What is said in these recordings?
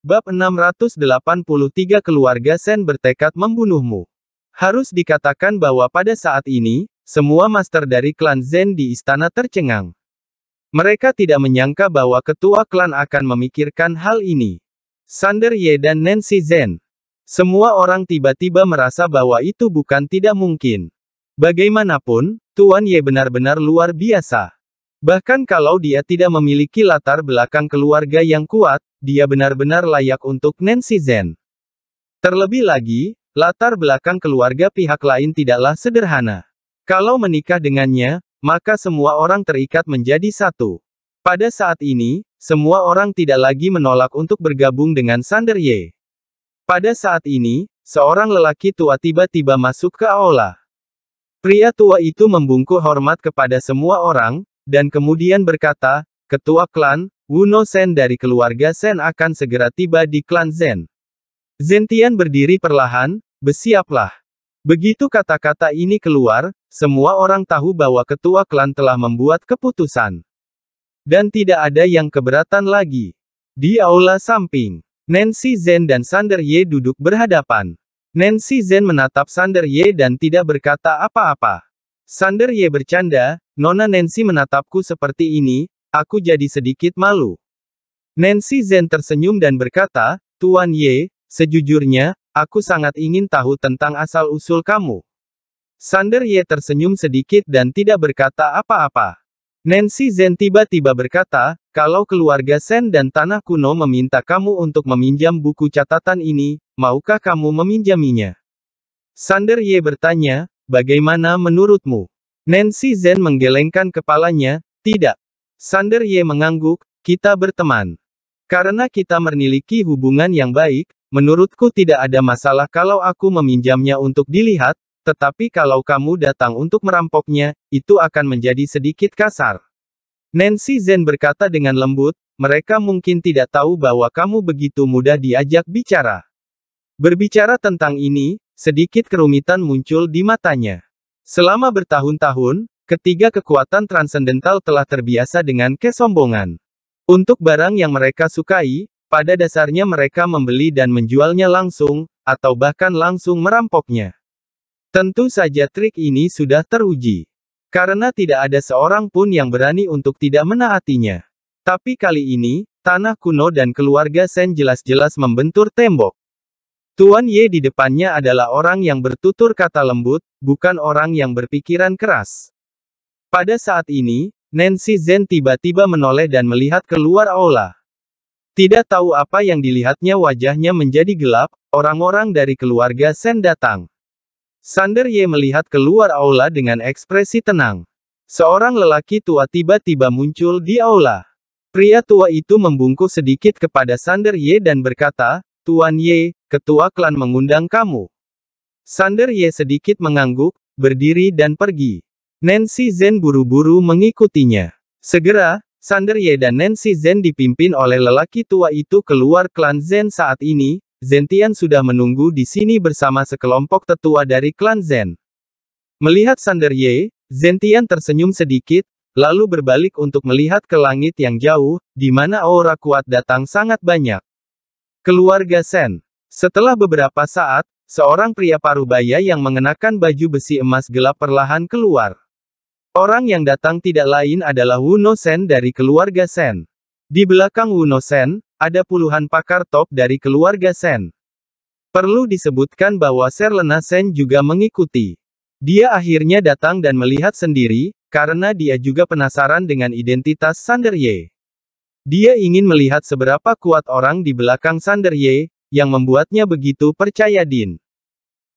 Bab 683 Keluarga Sen bertekad membunuhmu. Harus dikatakan bahwa pada saat ini, semua master dari klan Zen di istana tercengang. Mereka tidak menyangka bahwa ketua klan akan memikirkan hal ini. Sander Ye dan Nancy Zen. Semua orang tiba-tiba merasa bahwa itu bukan tidak mungkin. Bagaimanapun, Tuan Ye benar-benar luar biasa. Bahkan kalau dia tidak memiliki latar belakang keluarga yang kuat, dia benar-benar layak untuk Nancy Zen. Terlebih lagi, latar belakang keluarga pihak lain tidaklah sederhana. Kalau menikah dengannya, maka semua orang terikat menjadi satu. Pada saat ini, semua orang tidak lagi menolak untuk bergabung dengan Sander Ye. Pada saat ini, seorang lelaki tua tiba-tiba masuk ke aula. Pria tua itu membungkuk hormat kepada semua orang, dan kemudian berkata, Ketua Klan, Wuno Sen dari keluarga Sen akan segera tiba di klan Zen. Zentian berdiri perlahan, bersiaplah. Begitu kata-kata ini keluar, semua orang tahu bahwa ketua klan telah membuat keputusan. Dan tidak ada yang keberatan lagi. Di aula samping, Nancy Zen dan Sander Ye duduk berhadapan. Nancy Zen menatap Sander Ye dan tidak berkata apa-apa. Sander Ye bercanda, Nona Nancy menatapku seperti ini, aku jadi sedikit malu. Nancy Zen tersenyum dan berkata, Tuan Ye, sejujurnya, aku sangat ingin tahu tentang asal-usul kamu. Sander Ye tersenyum sedikit dan tidak berkata apa-apa. Nancy Zen tiba-tiba berkata, kalau keluarga Sen dan Tanah Kuno meminta kamu untuk meminjam buku catatan ini, maukah kamu meminjaminya? Sander Ye bertanya, bagaimana menurutmu? Nancy Zen menggelengkan kepalanya, tidak. Sander Ye mengangguk, kita berteman. Karena kita memiliki hubungan yang baik, menurutku tidak ada masalah kalau aku meminjamnya untuk dilihat, tetapi kalau kamu datang untuk merampoknya, itu akan menjadi sedikit kasar. Nancy Zen berkata dengan lembut, mereka mungkin tidak tahu bahwa kamu begitu mudah diajak bicara. Berbicara tentang ini, sedikit kerumitan muncul di matanya. Selama bertahun-tahun, ketiga kekuatan transendental telah terbiasa dengan kesombongan. Untuk barang yang mereka sukai, pada dasarnya mereka membeli dan menjualnya langsung, atau bahkan langsung merampoknya. Tentu saja trik ini sudah teruji. Karena tidak ada seorang pun yang berani untuk tidak menaatinya. Tapi kali ini, tanah kuno dan keluarga Sen jelas-jelas membentur tembok. Tuan Ye di depannya adalah orang yang bertutur kata lembut, bukan orang yang berpikiran keras. Pada saat ini, Nancy Zen tiba-tiba menoleh dan melihat keluar aula. Tidak tahu apa yang dilihatnya wajahnya menjadi gelap, orang-orang dari keluarga Sen datang. Sander Ye melihat keluar aula dengan ekspresi tenang. Seorang lelaki tua tiba-tiba muncul di aula. Pria tua itu membungkuk sedikit kepada Sander Ye dan berkata, Tuan Ye, ketua klan mengundang kamu. Sander Ye sedikit mengangguk, berdiri dan pergi. Nancy Zen buru-buru mengikutinya. Segera, Sander Ye dan Nancy Zen dipimpin oleh lelaki tua itu keluar klan Zen saat ini, Zentian sudah menunggu di sini bersama sekelompok tetua dari klan Zen. Melihat Sander Ye, Zentian tersenyum sedikit, lalu berbalik untuk melihat ke langit yang jauh, di mana aura kuat datang sangat banyak. Keluarga Sen. Setelah beberapa saat, seorang pria parubaya yang mengenakan baju besi emas gelap perlahan keluar. Orang yang datang tidak lain adalah Wuno Sen dari keluarga Sen. Di belakang Wuno Sen, ada puluhan pakar top dari keluarga Sen. Perlu disebutkan bahwa Serlena Sen juga mengikuti. Dia akhirnya datang dan melihat sendiri, karena dia juga penasaran dengan identitas Sander Ye. Dia ingin melihat seberapa kuat orang di belakang Sander Ye, yang membuatnya begitu percaya Din.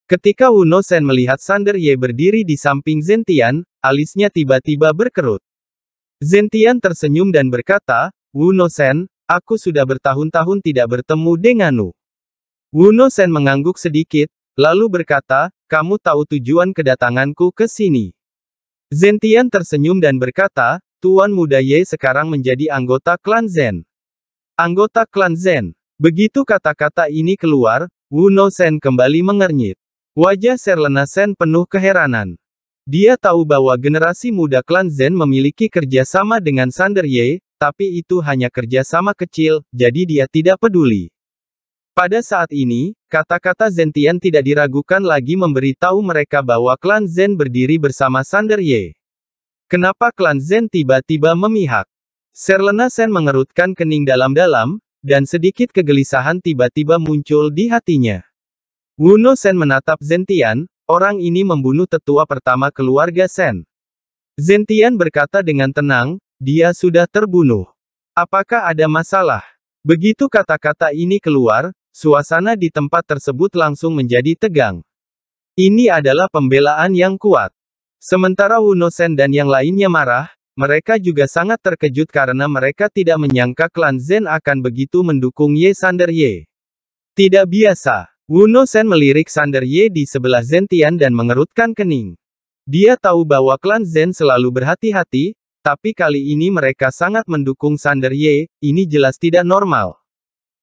Ketika Wuno Sen melihat Sander Ye berdiri di samping Zentian, alisnya tiba-tiba berkerut. Zentian tersenyum dan berkata, Wuno Sen, aku sudah bertahun-tahun tidak bertemu denganmu. Wuno Sen mengangguk sedikit, lalu berkata, kamu tahu tujuan kedatanganku ke sini. Zentian tersenyum dan berkata, Tuan muda Ye sekarang menjadi anggota klan Zen. Anggota klan Zen. Begitu kata-kata ini keluar, Wuno Sen kembali mengernyit. Wajah Serlena Sen penuh keheranan. Dia tahu bahwa generasi muda klan Zen memiliki kerjasama dengan Sander Ye, tapi itu hanya kerjasama kecil, jadi dia tidak peduli. Pada saat ini, kata-kata Zentian tidak diragukan lagi memberitahu mereka bahwa klan Zen berdiri bersama Sander Ye. Kenapa klan Zen tiba-tiba memihak? Serlena Sen mengerutkan kening dalam-dalam, dan sedikit kegelisahan tiba-tiba muncul di hatinya. Wuno Sen menatap Zentian, orang ini membunuh tetua pertama keluarga Sen. Zentian berkata dengan tenang, dia sudah terbunuh. Apakah ada masalah? Begitu kata-kata ini keluar, suasana di tempat tersebut langsung menjadi tegang. Ini adalah pembelaan yang kuat. Sementara Wuno Sen dan yang lainnya marah, mereka juga sangat terkejut karena mereka tidak menyangka klan Zen akan begitu mendukung Ye Sander Ye. Tidak biasa, Wuno Sen melirik Sander Ye di sebelah Zen Tian dan mengerutkan kening. Dia tahu bahwa klan Zen selalu berhati-hati, tapi kali ini mereka sangat mendukung Sander Ye, ini jelas tidak normal.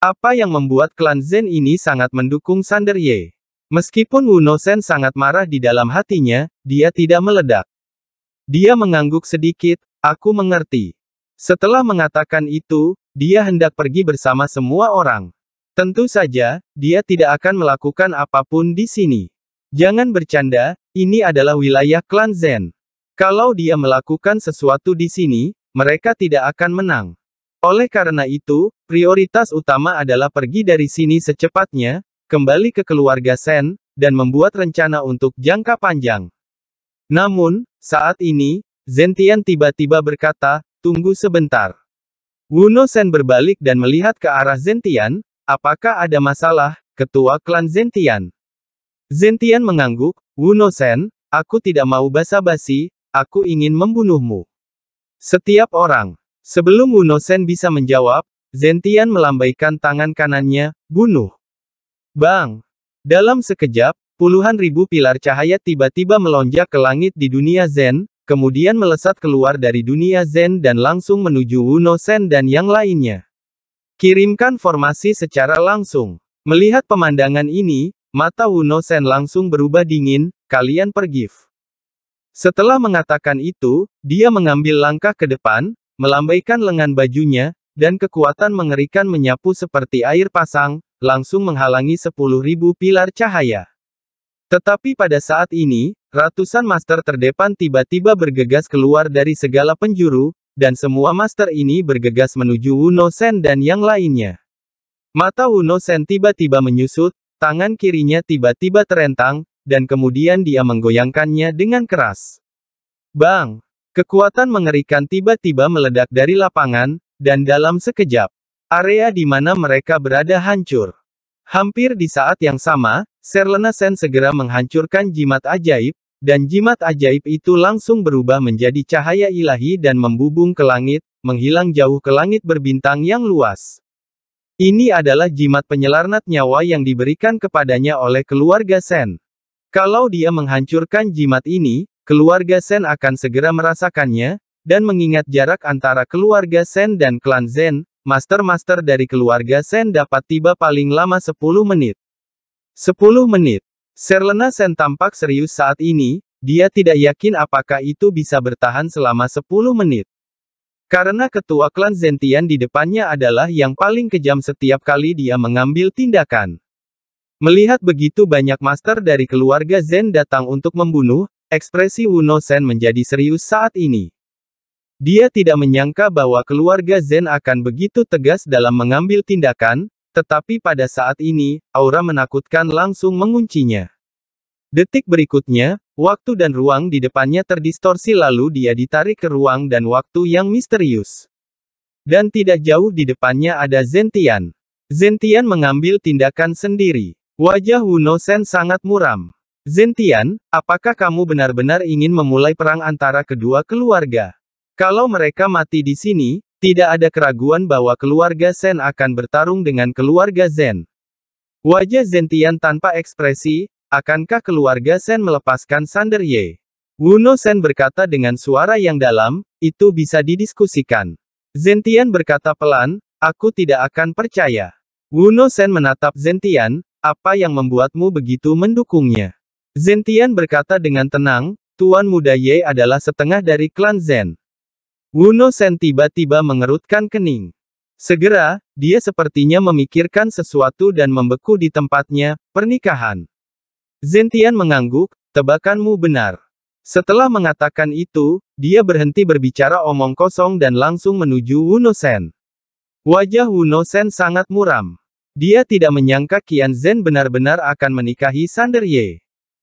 Apa yang membuat klan Zen ini sangat mendukung Sander Ye? Meskipun Wuno Sen sangat marah di dalam hatinya, dia tidak meledak. Dia mengangguk sedikit, aku mengerti. Setelah mengatakan itu, dia hendak pergi bersama semua orang. Tentu saja, dia tidak akan melakukan apapun di sini. Jangan bercanda, ini adalah wilayah klan Zen. Kalau dia melakukan sesuatu di sini, mereka tidak akan menang. Oleh karena itu, prioritas utama adalah pergi dari sini secepatnya, kembali ke keluarga Sen, dan membuat rencana untuk jangka panjang. Namun, saat ini, Zentian tiba-tiba berkata, tunggu sebentar. Wuno Sen berbalik dan melihat ke arah Zentian, apakah ada masalah, ketua klan Zentian. Zentian mengangguk, Wuno Sen, aku tidak mau basa-basi, aku ingin membunuhmu. Setiap orang. Sebelum Wuno Sen bisa menjawab, Zentian melambaikan tangan kanannya, bunuh. Bang! Dalam sekejap, puluhan ribu pilar cahaya tiba-tiba melonjak ke langit di dunia Zen, kemudian melesat keluar dari dunia Zen dan langsung menuju Wuno Sen dan yang lainnya. Kirimkan formasi secara langsung. Melihat pemandangan ini, mata Wuno Sen langsung berubah dingin, kalian pergi. Setelah mengatakan itu, dia mengambil langkah ke depan, melambaikan lengan bajunya, dan kekuatan mengerikan menyapu seperti air pasang, langsung menghalangi sepuluh ribu pilar cahaya. Tetapi pada saat ini, ratusan master terdepan tiba-tiba bergegas keluar dari segala penjuru, dan semua master ini bergegas menuju Wuno Sen dan yang lainnya. Mata Wuno Sen tiba-tiba menyusut, tangan kirinya tiba-tiba terentang, dan kemudian dia menggoyangkannya dengan keras. Bang! Kekuatan mengerikan tiba-tiba meledak dari lapangan, dan dalam sekejap, Area di mana mereka berada hancur. Hampir di saat yang sama, Serlena Sen segera menghancurkan jimat ajaib, dan jimat ajaib itu langsung berubah menjadi cahaya ilahi dan membubung ke langit, menghilang jauh ke langit berbintang yang luas. Ini adalah jimat penyelarnat nyawa yang diberikan kepadanya oleh keluarga Sen. Kalau dia menghancurkan jimat ini, keluarga Sen akan segera merasakannya, dan mengingat jarak antara keluarga Sen dan klan Zen, master-master dari keluarga Sen dapat tiba paling lama 10 menit. 10 menit. Serlena Sen tampak serius saat ini, dia tidak yakin apakah itu bisa bertahan selama 10 menit. Karena ketua klan Zentian di depannya adalah yang paling kejam setiap kali dia mengambil tindakan. Melihat begitu banyak master dari keluarga Zen datang untuk membunuh, ekspresi Wuno Sen menjadi serius saat ini. Dia tidak menyangka bahwa keluarga Zen akan begitu tegas dalam mengambil tindakan, tetapi pada saat ini, aura menakutkan langsung menguncinya. Detik berikutnya, waktu dan ruang di depannya terdistorsi lalu dia ditarik ke ruang dan waktu yang misterius. Dan tidak jauh di depannya ada Zentian. Zentian mengambil tindakan sendiri. Wajah Wuno Sen sangat muram. Zentian, apakah kamu benar-benar ingin memulai perang antara kedua keluarga? Kalau mereka mati di sini, tidak ada keraguan bahwa keluarga Zen akan bertarung dengan keluarga Zen. Wajah Zentian tanpa ekspresi, akankah keluarga Sen melepaskan Sander Ye? Wuno Sen berkata dengan suara yang dalam, itu bisa didiskusikan. Zentian berkata pelan, aku tidak akan percaya. Wuno Sen menatap Zentian, apa yang membuatmu begitu mendukungnya? Zentian berkata dengan tenang, Tuan Muda Ye adalah setengah dari klan Zen. Wuno Sen tiba-tiba mengerutkan kening. Segera, dia sepertinya memikirkan sesuatu dan membeku di tempatnya, pernikahan. Zentian mengangguk, tebakanmu benar. Setelah mengatakan itu, dia berhenti berbicara omong kosong dan langsung menuju Wuno Sen. Wajah Wuno Sen sangat muram. Dia tidak menyangka Kian Zhen benar-benar akan menikahi Sander Ye.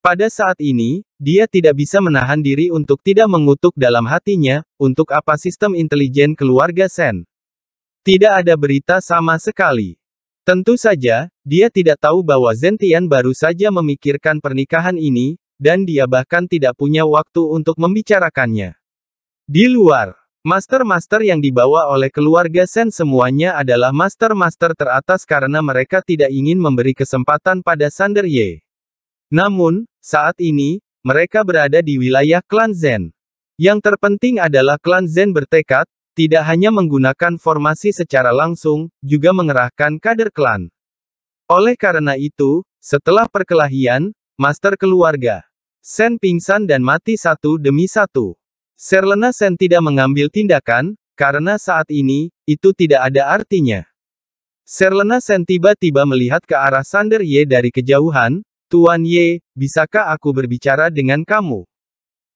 Pada saat ini, dia tidak bisa menahan diri untuk tidak mengutuk dalam hatinya, untuk apa sistem intelijen keluarga Sen. Tidak ada berita sama sekali. Tentu saja, dia tidak tahu bahwa Zentian baru saja memikirkan pernikahan ini, dan dia bahkan tidak punya waktu untuk membicarakannya. Di luar, master-master yang dibawa oleh keluarga Sen semuanya adalah master-master teratas karena mereka tidak ingin memberi kesempatan pada Sander Ye. Namun, saat ini, mereka berada di wilayah klan Zen. Yang terpenting adalah klan Zen bertekad, tidak hanya menggunakan formasi secara langsung, juga mengerahkan kader klan. Oleh karena itu, setelah perkelahian, master keluarga, Sen pingsan dan mati satu demi satu. Serlena Sen tidak mengambil tindakan, karena saat ini, itu tidak ada artinya. Serlena Sen tiba-tiba melihat ke arah Sander Ye dari kejauhan, Tuan Ye, bisakah aku berbicara dengan kamu?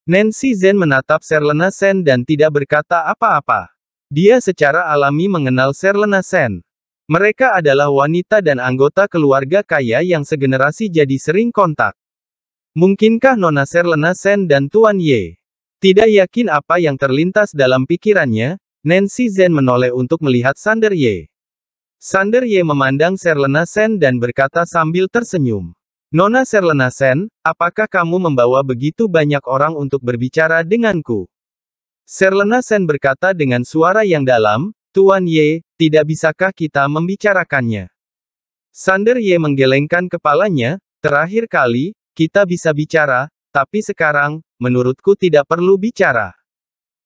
Nancy Zen menatap Serlena Sen dan tidak berkata apa-apa. Dia secara alami mengenal Serlena Sen. Mereka adalah wanita dan anggota keluarga kaya yang segenerasi jadi sering kontak. Mungkinkah Nona Serlena Sen dan Tuan Ye? Tidak yakin apa yang terlintas dalam pikirannya, Nancy Zen menoleh untuk melihat Sander Ye. Sander Ye memandang Serlena Sen dan berkata sambil tersenyum. Nona Serlena Sen, apakah kamu membawa begitu banyak orang untuk berbicara denganku? Serlena Sen berkata dengan suara yang dalam, Tuan Ye, tidak bisakah kita membicarakannya? Sander Ye menggelengkan kepalanya, terakhir kali, kita bisa bicara, tapi sekarang, menurutku tidak perlu bicara.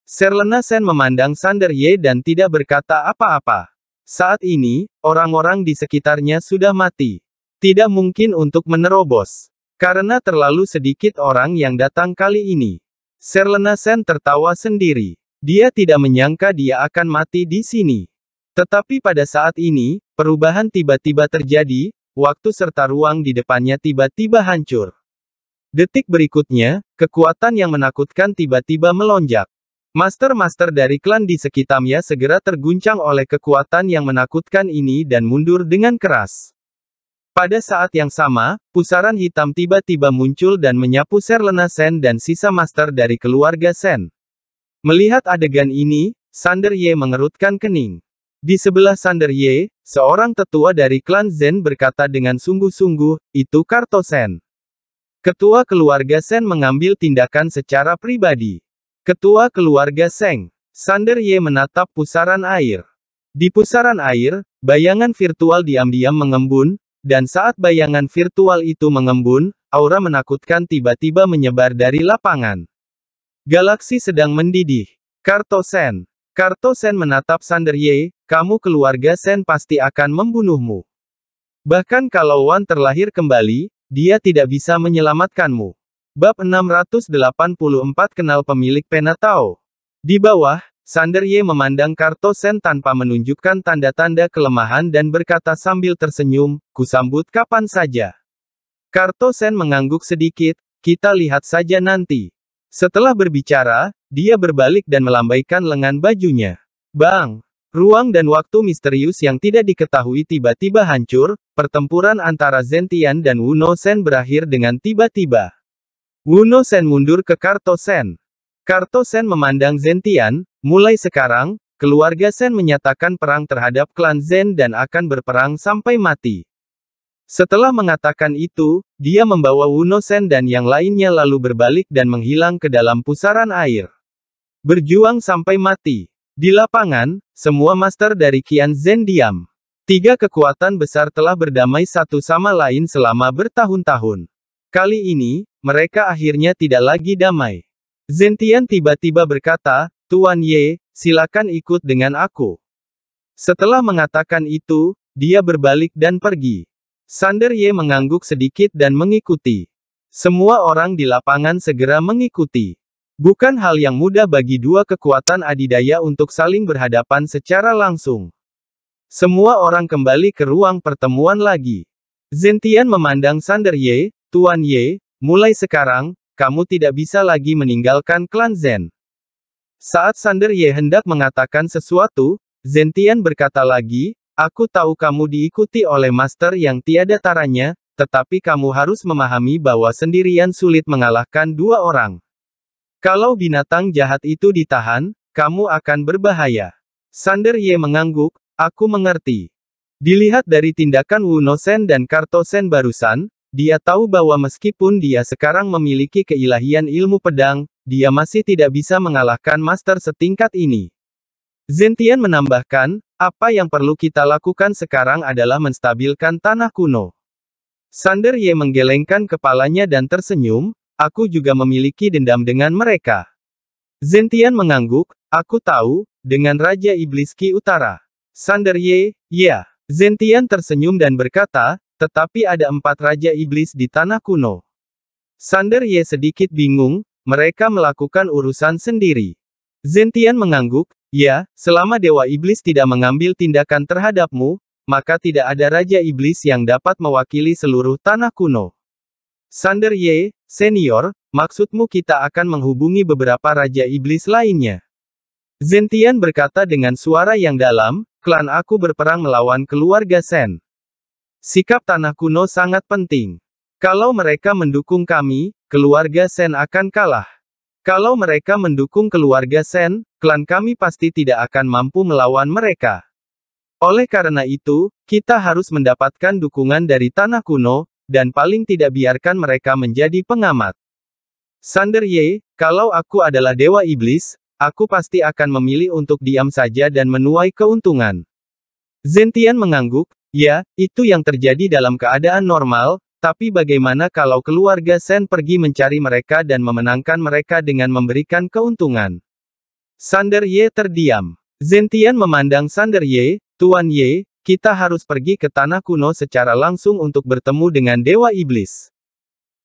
Serlena Sen memandang Sander Ye dan tidak berkata apa-apa. Saat ini, orang-orang di sekitarnya sudah mati. Tidak mungkin untuk menerobos. Karena terlalu sedikit orang yang datang kali ini. Serlena Sen tertawa sendiri. Dia tidak menyangka dia akan mati di sini. Tetapi pada saat ini, perubahan tiba-tiba terjadi, waktu serta ruang di depannya tiba-tiba hancur. Detik berikutnya, kekuatan yang menakutkan tiba-tiba melonjak. Master-master dari klan di sekitarnya segera terguncang oleh kekuatan yang menakutkan ini dan mundur dengan keras. Pada saat yang sama, pusaran hitam tiba-tiba muncul dan menyapu Serlena Sen dan sisa master dari keluarga Sen. Melihat adegan ini, Sander Ye mengerutkan kening. Di sebelah Sander Ye, seorang tetua dari klan Zen berkata dengan sungguh-sungguh, itu Karto Sen. Ketua keluarga Sen mengambil tindakan secara pribadi. Ketua keluarga Seng, Sander Ye menatap pusaran air. Di pusaran air, bayangan virtual diam-diam mengembun, dan saat bayangan virtual itu mengembun, aura menakutkan tiba-tiba menyebar dari lapangan. Galaksi sedang mendidih. Kartosen. Kartosen menatap Sander kamu keluarga Sen pasti akan membunuhmu. Bahkan kalau Wan terlahir kembali, dia tidak bisa menyelamatkanmu. Bab 684 Kenal Pemilik Pena tahu. Di bawah, Sander Ye memandang Kartosen tanpa menunjukkan tanda-tanda kelemahan dan berkata sambil tersenyum, kusambut kapan saja. Kartosen mengangguk sedikit, kita lihat saja nanti. Setelah berbicara, dia berbalik dan melambaikan lengan bajunya. Bang! Ruang dan waktu misterius yang tidak diketahui tiba-tiba hancur, pertempuran antara Zentian dan Wuno Sen berakhir dengan tiba-tiba. Wuno Sen mundur ke Kartosen. Kartosen memandang Zentian, Mulai sekarang, keluarga Sen menyatakan perang terhadap klan Zen dan akan berperang sampai mati. Setelah mengatakan itu, dia membawa Wuno Sen dan yang lainnya lalu berbalik dan menghilang ke dalam pusaran air. Berjuang sampai mati. Di lapangan, semua master dari Kian Zen diam. Tiga kekuatan besar telah berdamai satu sama lain selama bertahun-tahun. Kali ini, mereka akhirnya tidak lagi damai. Zentian tiba-tiba berkata, Tuan Ye, silakan ikut dengan aku. Setelah mengatakan itu, dia berbalik dan pergi. Sander Ye mengangguk sedikit dan mengikuti. Semua orang di lapangan segera mengikuti. Bukan hal yang mudah bagi dua kekuatan adidaya untuk saling berhadapan secara langsung. Semua orang kembali ke ruang pertemuan lagi. Zentian memandang Sander Ye, Tuan Ye, mulai sekarang, kamu tidak bisa lagi meninggalkan klan Zen. Saat Sander Ye hendak mengatakan sesuatu, Zentian berkata lagi, Aku tahu kamu diikuti oleh master yang tiada taranya, tetapi kamu harus memahami bahwa sendirian sulit mengalahkan dua orang. Kalau binatang jahat itu ditahan, kamu akan berbahaya. Sander Ye mengangguk, aku mengerti. Dilihat dari tindakan Wu Sen dan Kartosen barusan, dia tahu bahwa meskipun dia sekarang memiliki keilahian ilmu pedang, dia masih tidak bisa mengalahkan master setingkat ini. Zentian menambahkan, apa yang perlu kita lakukan sekarang adalah menstabilkan tanah kuno. Sander Ye menggelengkan kepalanya dan tersenyum, aku juga memiliki dendam dengan mereka. Zentian mengangguk, aku tahu, dengan Raja Iblis Ki Utara. Sander Ye, ya. Zentian tersenyum dan berkata, tetapi ada empat Raja Iblis di tanah kuno. Sander Ye sedikit bingung, mereka melakukan urusan sendiri. Zentian mengangguk, ya, selama Dewa Iblis tidak mengambil tindakan terhadapmu, maka tidak ada Raja Iblis yang dapat mewakili seluruh tanah kuno. Sander Ye, senior, maksudmu kita akan menghubungi beberapa Raja Iblis lainnya. Zentian berkata dengan suara yang dalam, klan aku berperang melawan keluarga Sen. Sikap tanah kuno sangat penting. Kalau mereka mendukung kami, keluarga Sen akan kalah. Kalau mereka mendukung keluarga Sen, klan kami pasti tidak akan mampu melawan mereka. Oleh karena itu, kita harus mendapatkan dukungan dari tanah kuno, dan paling tidak biarkan mereka menjadi pengamat. Sander Ye, kalau aku adalah dewa iblis, aku pasti akan memilih untuk diam saja dan menuai keuntungan. Zentian mengangguk, ya, itu yang terjadi dalam keadaan normal, tapi bagaimana kalau keluarga Sen pergi mencari mereka dan memenangkan mereka dengan memberikan keuntungan? Sander Ye terdiam. Zentian memandang Sander Ye, Tuan Ye, kita harus pergi ke tanah kuno secara langsung untuk bertemu dengan Dewa Iblis.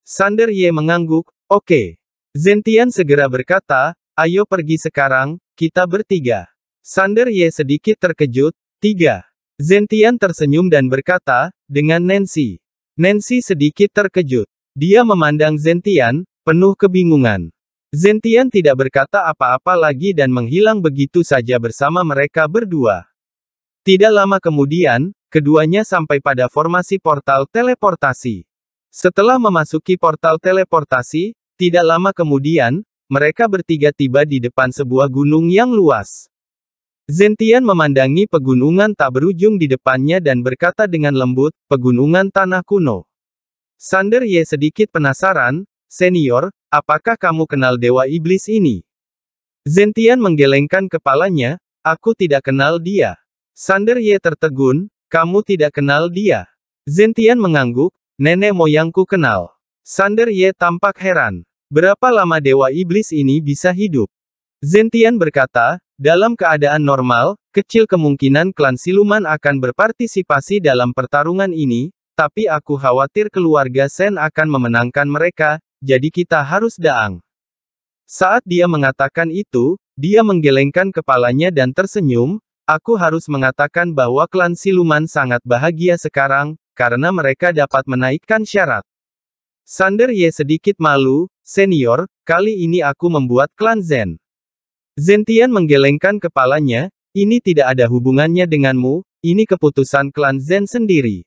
Sander Ye mengangguk, oke. Okay. Zentian segera berkata, ayo pergi sekarang, kita bertiga. Sander Ye sedikit terkejut, tiga. Zentian tersenyum dan berkata, dengan Nancy. Nancy sedikit terkejut. Dia memandang Zentian, penuh kebingungan. Zentian tidak berkata apa-apa lagi dan menghilang begitu saja bersama mereka berdua. Tidak lama kemudian, keduanya sampai pada formasi portal teleportasi. Setelah memasuki portal teleportasi, tidak lama kemudian, mereka bertiga tiba di depan sebuah gunung yang luas. Zentian memandangi pegunungan tak berujung di depannya dan berkata dengan lembut, pegunungan tanah kuno. Sander Ye sedikit penasaran, senior, apakah kamu kenal dewa iblis ini? Zentian menggelengkan kepalanya, aku tidak kenal dia. Sander Ye tertegun, kamu tidak kenal dia. Zentian mengangguk, nenek moyangku kenal. Sander Ye tampak heran. Berapa lama dewa iblis ini bisa hidup? Zentian berkata, dalam keadaan normal, kecil kemungkinan klan siluman akan berpartisipasi dalam pertarungan ini, tapi aku khawatir keluarga Sen akan memenangkan mereka, jadi kita harus daang. Saat dia mengatakan itu, dia menggelengkan kepalanya dan tersenyum, aku harus mengatakan bahwa klan siluman sangat bahagia sekarang, karena mereka dapat menaikkan syarat. Sander Ye sedikit malu, senior, kali ini aku membuat klan Zen. Zentian menggelengkan kepalanya, ini tidak ada hubungannya denganmu, ini keputusan klan Zen sendiri.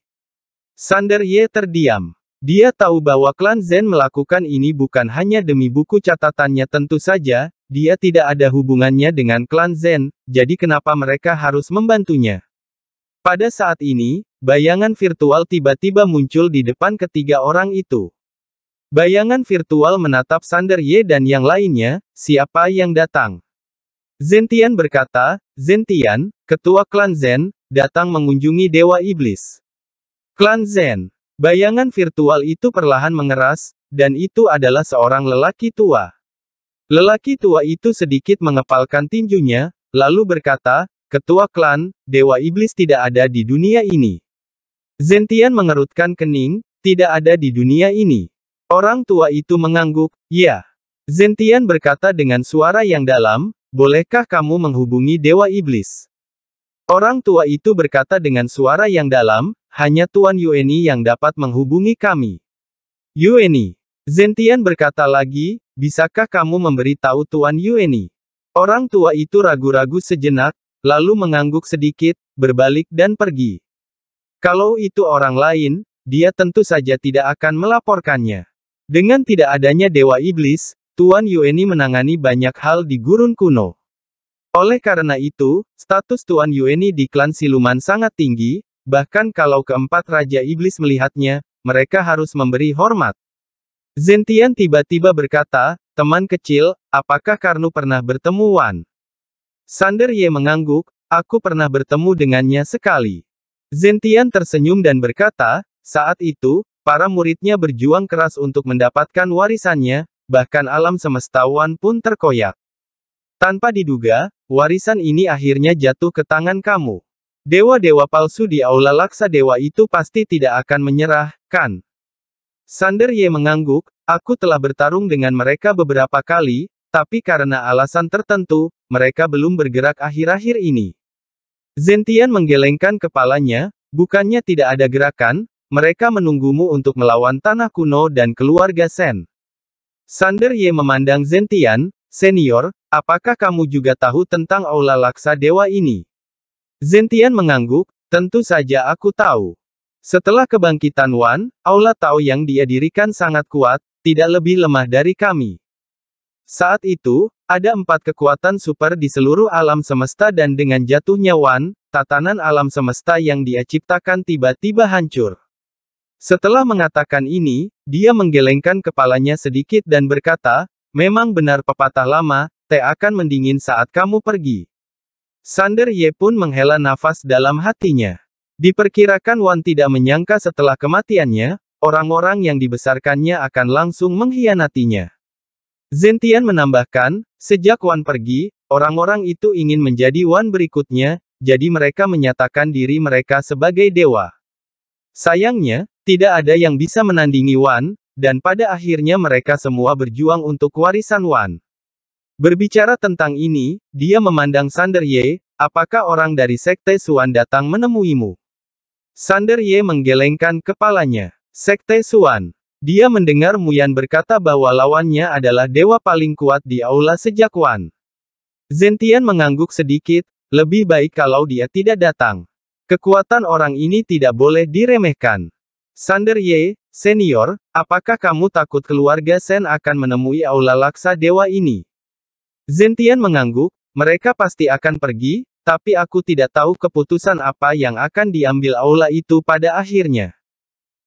Sander Ye terdiam. Dia tahu bahwa klan Zen melakukan ini bukan hanya demi buku catatannya tentu saja, dia tidak ada hubungannya dengan klan Zen, jadi kenapa mereka harus membantunya. Pada saat ini, bayangan virtual tiba-tiba muncul di depan ketiga orang itu. Bayangan virtual menatap Sander Ye dan yang lainnya, siapa yang datang? Zentian berkata, Zentian, ketua klan Zen, datang mengunjungi Dewa Iblis. Klan Zen. Bayangan virtual itu perlahan mengeras, dan itu adalah seorang lelaki tua. Lelaki tua itu sedikit mengepalkan tinjunya, lalu berkata, Ketua klan, Dewa Iblis tidak ada di dunia ini. Zentian mengerutkan kening, tidak ada di dunia ini. Orang tua itu mengangguk, ya. Zentian berkata dengan suara yang dalam, Bolehkah kamu menghubungi Dewa Iblis? Orang tua itu berkata dengan suara yang dalam, hanya Tuan Yueni yang dapat menghubungi kami. Yueni. Zentian berkata lagi, bisakah kamu memberitahu Tuan Yueni? Orang tua itu ragu-ragu sejenak, lalu mengangguk sedikit, berbalik dan pergi. Kalau itu orang lain, dia tentu saja tidak akan melaporkannya. Dengan tidak adanya Dewa Iblis, Tuan Yueni menangani banyak hal di gurun kuno. Oleh karena itu, status Tuan Yueni di klan siluman sangat tinggi, bahkan kalau keempat Raja Iblis melihatnya, mereka harus memberi hormat. Zentian tiba-tiba berkata, teman kecil, apakah Karnu pernah bertemu Wan? Sander Ye mengangguk, aku pernah bertemu dengannya sekali. Zentian tersenyum dan berkata, saat itu, para muridnya berjuang keras untuk mendapatkan warisannya, bahkan alam semesta pun terkoyak. Tanpa diduga, warisan ini akhirnya jatuh ke tangan kamu. Dewa-dewa palsu di Aula Laksa Dewa itu pasti tidak akan menyerah, kan? Sander Ye mengangguk, aku telah bertarung dengan mereka beberapa kali, tapi karena alasan tertentu, mereka belum bergerak akhir-akhir ini. Zentian menggelengkan kepalanya, bukannya tidak ada gerakan, mereka menunggumu untuk melawan tanah kuno dan keluarga Sen. Sander Ye memandang Zentian, senior, apakah kamu juga tahu tentang Aula Laksa Dewa ini? Zentian mengangguk, tentu saja aku tahu. Setelah kebangkitan Wan, Aula Tao yang dia dirikan sangat kuat, tidak lebih lemah dari kami. Saat itu, ada empat kekuatan super di seluruh alam semesta dan dengan jatuhnya Wan, tatanan alam semesta yang dia ciptakan tiba-tiba hancur. Setelah mengatakan ini, dia menggelengkan kepalanya sedikit dan berkata, memang benar pepatah lama, teh akan mendingin saat kamu pergi. Sander Ye pun menghela nafas dalam hatinya. Diperkirakan Wan tidak menyangka setelah kematiannya, orang-orang yang dibesarkannya akan langsung mengkhianatinya. Zentian menambahkan, sejak Wan pergi, orang-orang itu ingin menjadi Wan berikutnya, jadi mereka menyatakan diri mereka sebagai dewa. Sayangnya, tidak ada yang bisa menandingi Wan, dan pada akhirnya mereka semua berjuang untuk warisan Wan. Berbicara tentang ini, dia memandang Sander Ye, apakah orang dari Sekte Suan datang menemuimu? Sander Ye menggelengkan kepalanya. Sekte Suan. Dia mendengar Muyan berkata bahwa lawannya adalah dewa paling kuat di aula sejak Wan. Zentian mengangguk sedikit, lebih baik kalau dia tidak datang. Kekuatan orang ini tidak boleh diremehkan. Sander Ye, senior, apakah kamu takut keluarga Sen akan menemui Aula Laksa Dewa ini? Zentian mengangguk, mereka pasti akan pergi, tapi aku tidak tahu keputusan apa yang akan diambil Aula itu pada akhirnya.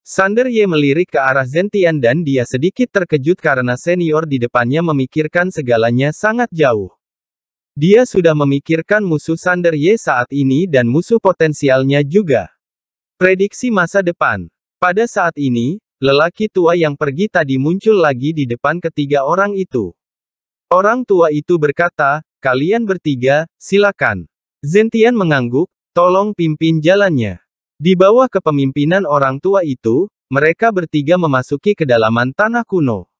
Sander Ye melirik ke arah Zentian dan dia sedikit terkejut karena senior di depannya memikirkan segalanya sangat jauh. Dia sudah memikirkan musuh Sander Ye saat ini dan musuh potensialnya juga. Prediksi masa depan pada saat ini, lelaki tua yang pergi tadi muncul lagi di depan ketiga orang itu. Orang tua itu berkata, kalian bertiga, silakan. Zentian mengangguk, tolong pimpin jalannya. Di bawah kepemimpinan orang tua itu, mereka bertiga memasuki kedalaman tanah kuno.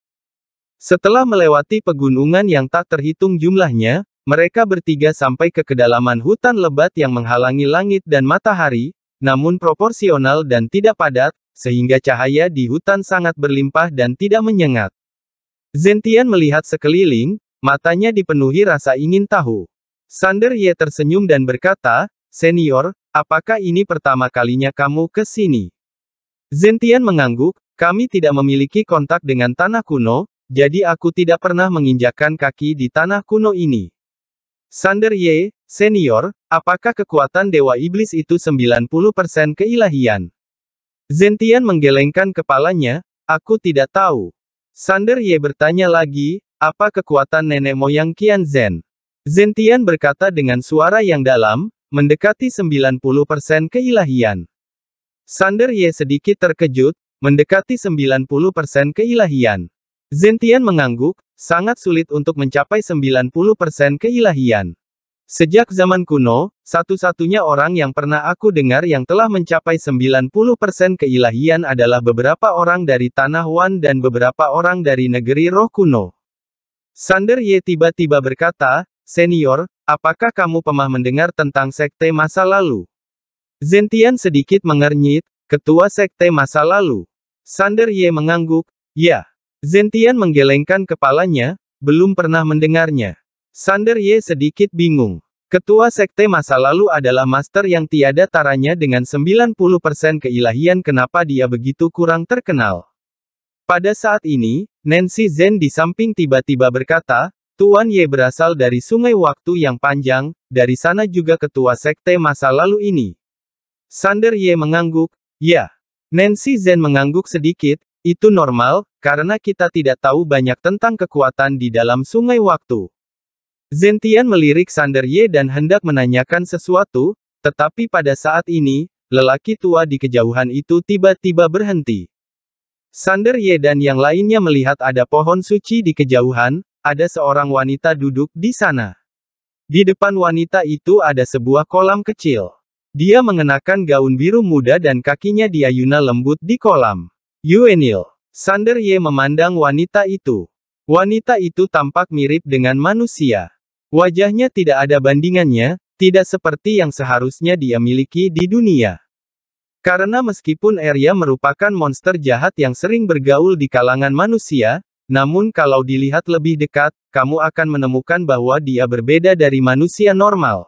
Setelah melewati pegunungan yang tak terhitung jumlahnya, mereka bertiga sampai ke kedalaman hutan lebat yang menghalangi langit dan matahari, namun proporsional dan tidak padat, sehingga cahaya di hutan sangat berlimpah dan tidak menyengat. Zentian melihat sekeliling, matanya dipenuhi rasa ingin tahu. Sander Ye tersenyum dan berkata, Senior, apakah ini pertama kalinya kamu ke sini? Zentian mengangguk, kami tidak memiliki kontak dengan tanah kuno, jadi aku tidak pernah menginjakan kaki di tanah kuno ini. Sander Ye, Senior, apakah kekuatan Dewa Iblis itu 90% keilahian? Zentian menggelengkan kepalanya, aku tidak tahu. Sander Ye bertanya lagi, apa kekuatan nenek moyang Kian Zhen? Zentian berkata dengan suara yang dalam, mendekati 90% keilahian. Sander Ye sedikit terkejut, mendekati 90% keilahian. Zentian mengangguk, sangat sulit untuk mencapai 90% keilahian. Sejak zaman kuno, satu-satunya orang yang pernah aku dengar yang telah mencapai 90% keilahian adalah beberapa orang dari tanah Wan dan beberapa orang dari negeri roh kuno. Sander Ye tiba-tiba berkata, Senior, apakah kamu pernah mendengar tentang sekte masa lalu? Zentian sedikit mengernyit, ketua sekte masa lalu. Sander Ye mengangguk, ya. Zentian menggelengkan kepalanya, belum pernah mendengarnya. Sander Ye sedikit bingung. Ketua Sekte masa lalu adalah master yang tiada taranya dengan 90% keilahian kenapa dia begitu kurang terkenal. Pada saat ini, Nancy Zen di samping tiba-tiba berkata, Tuan Ye berasal dari sungai waktu yang panjang, dari sana juga ketua sekte masa lalu ini. Sander Ye mengangguk, ya. Nancy Zen mengangguk sedikit, itu normal, karena kita tidak tahu banyak tentang kekuatan di dalam sungai waktu. Zentian melirik Sander Ye dan hendak menanyakan sesuatu, tetapi pada saat ini, lelaki tua di kejauhan itu tiba-tiba berhenti. Sander Ye dan yang lainnya melihat ada pohon suci di kejauhan, ada seorang wanita duduk di sana. Di depan wanita itu ada sebuah kolam kecil. Dia mengenakan gaun biru muda dan kakinya diayuna lembut di kolam. Yuenil. Sander Ye memandang wanita itu. Wanita itu tampak mirip dengan manusia. Wajahnya tidak ada bandingannya, tidak seperti yang seharusnya dia miliki di dunia. Karena meskipun Arya merupakan monster jahat yang sering bergaul di kalangan manusia, namun kalau dilihat lebih dekat, kamu akan menemukan bahwa dia berbeda dari manusia normal.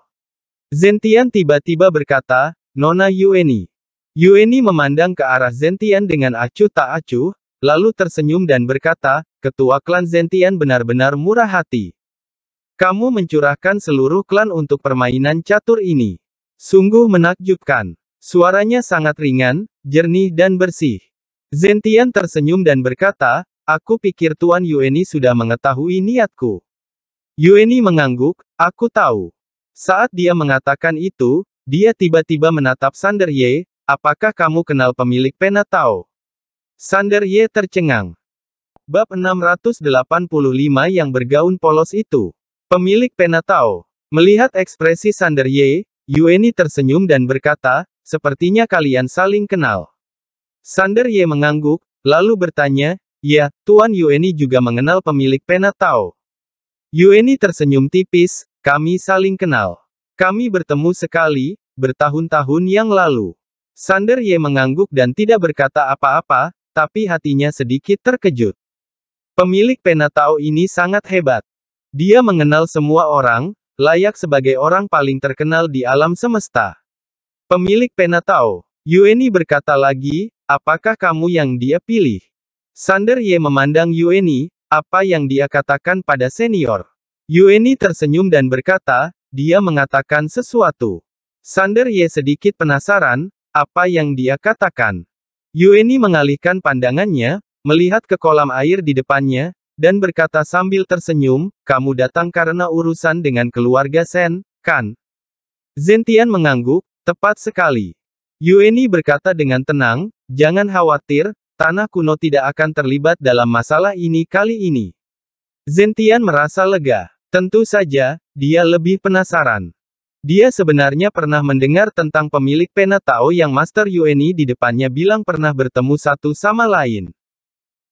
Zentian tiba-tiba berkata, Nona Yueni. Yueni memandang ke arah Zentian dengan acuh tak acuh, lalu tersenyum dan berkata, Ketua klan Zentian benar-benar murah hati. Kamu mencurahkan seluruh klan untuk permainan catur ini. Sungguh menakjubkan. Suaranya sangat ringan, jernih dan bersih. Zentian tersenyum dan berkata, Aku pikir Tuan Yueni sudah mengetahui niatku. Yueni mengangguk, aku tahu. Saat dia mengatakan itu, dia tiba-tiba menatap Sander Ye, apakah kamu kenal pemilik pena Tao? Sander Ye tercengang. Bab 685 yang bergaun polos itu. Pemilik pena tahu. Melihat ekspresi Sander Ye, Yueni tersenyum dan berkata, sepertinya kalian saling kenal. Sander Ye mengangguk, lalu bertanya, ya, Tuan Yueni juga mengenal pemilik pena tahu. Yueni tersenyum tipis, kami saling kenal. Kami bertemu sekali, bertahun-tahun yang lalu. Sander Ye mengangguk dan tidak berkata apa-apa, tapi hatinya sedikit terkejut. Pemilik pena tahu ini sangat hebat. Dia mengenal semua orang, layak sebagai orang paling terkenal di alam semesta. Pemilik pena tahu. Yueni berkata lagi, apakah kamu yang dia pilih? Sander Ye memandang Yueni, apa yang dia katakan pada senior. Yueni tersenyum dan berkata, dia mengatakan sesuatu. Sander Ye sedikit penasaran, apa yang dia katakan. Yueni mengalihkan pandangannya, melihat ke kolam air di depannya, dan berkata sambil tersenyum, kamu datang karena urusan dengan keluarga Sen, kan? Zentian mengangguk, tepat sekali. Yueni berkata dengan tenang, jangan khawatir, tanah kuno tidak akan terlibat dalam masalah ini kali ini. Zentian merasa lega. Tentu saja, dia lebih penasaran. Dia sebenarnya pernah mendengar tentang pemilik pena Tao yang Master Yueni di depannya bilang pernah bertemu satu sama lain.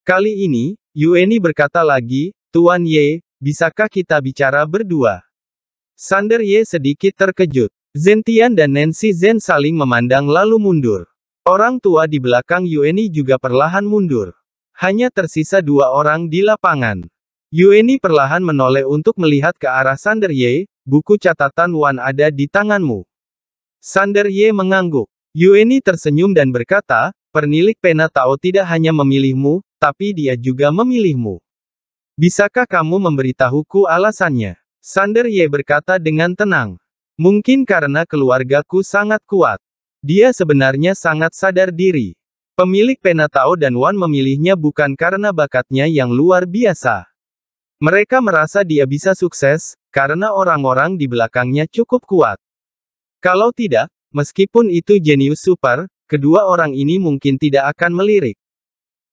Kali ini, Yueni berkata lagi, Tuan Ye, bisakah kita bicara berdua? Sander Ye sedikit terkejut. Zentian dan Nancy Zen saling memandang lalu mundur. Orang tua di belakang Yueni juga perlahan mundur. Hanya tersisa dua orang di lapangan. Yueni perlahan menoleh untuk melihat ke arah Sander Ye, buku catatan Wan ada di tanganmu. Sander Ye mengangguk. Yueni tersenyum dan berkata, Pernilik Pena Tao tidak hanya memilihmu, tapi dia juga memilihmu. Bisakah kamu memberitahuku alasannya? Sander Ye berkata dengan tenang. Mungkin karena keluargaku sangat kuat. Dia sebenarnya sangat sadar diri. Pemilik Pena Tao dan Wan memilihnya bukan karena bakatnya yang luar biasa. Mereka merasa dia bisa sukses, karena orang-orang di belakangnya cukup kuat. Kalau tidak, meskipun itu jenius super, Kedua orang ini mungkin tidak akan melirik.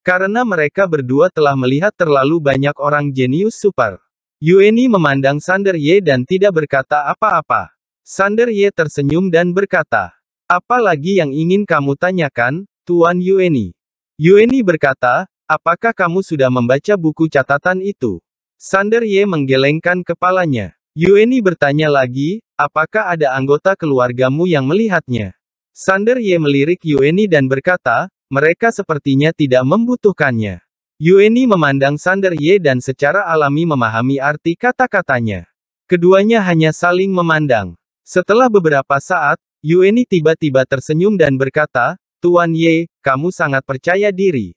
Karena mereka berdua telah melihat terlalu banyak orang jenius super. Yueni memandang Sander Ye dan tidak berkata apa-apa. Sander Ye tersenyum dan berkata, Apa lagi yang ingin kamu tanyakan, Tuan Yueni? Yueni berkata, Apakah kamu sudah membaca buku catatan itu? Sander Ye menggelengkan kepalanya. Yueni bertanya lagi, apakah ada anggota keluargamu yang melihatnya? Sander Ye melirik Yueni dan berkata, mereka sepertinya tidak membutuhkannya. Yueni memandang Sander Ye dan secara alami memahami arti kata-katanya. Keduanya hanya saling memandang. Setelah beberapa saat, Yueni tiba-tiba tersenyum dan berkata, Tuan Ye, kamu sangat percaya diri.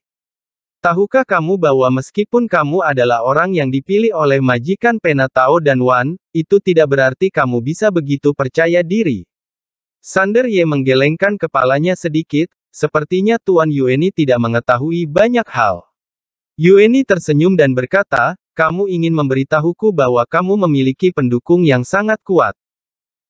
Tahukah kamu bahwa meskipun kamu adalah orang yang dipilih oleh majikan Penatao dan Wan, itu tidak berarti kamu bisa begitu percaya diri. Sander Ye menggelengkan kepalanya sedikit, sepertinya Tuan Yueni tidak mengetahui banyak hal. Yueni tersenyum dan berkata, kamu ingin memberitahuku bahwa kamu memiliki pendukung yang sangat kuat.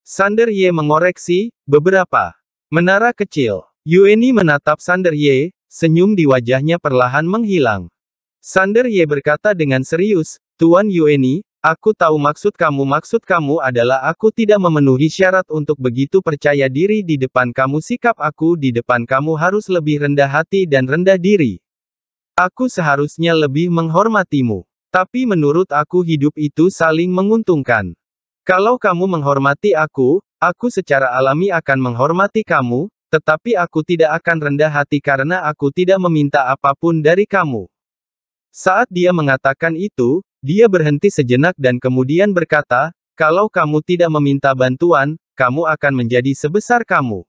Sander Ye mengoreksi, beberapa. Menara kecil. Yueni menatap Sander Ye, senyum di wajahnya perlahan menghilang. Sander Ye berkata dengan serius, Tuan Yueni, Aku tahu maksud kamu maksud kamu adalah aku tidak memenuhi syarat untuk begitu percaya diri di depan kamu sikap aku di depan kamu harus lebih rendah hati dan rendah diri. Aku seharusnya lebih menghormatimu. Tapi menurut aku hidup itu saling menguntungkan. Kalau kamu menghormati aku, aku secara alami akan menghormati kamu, tetapi aku tidak akan rendah hati karena aku tidak meminta apapun dari kamu. Saat dia mengatakan itu, dia berhenti sejenak dan kemudian berkata, kalau kamu tidak meminta bantuan, kamu akan menjadi sebesar kamu.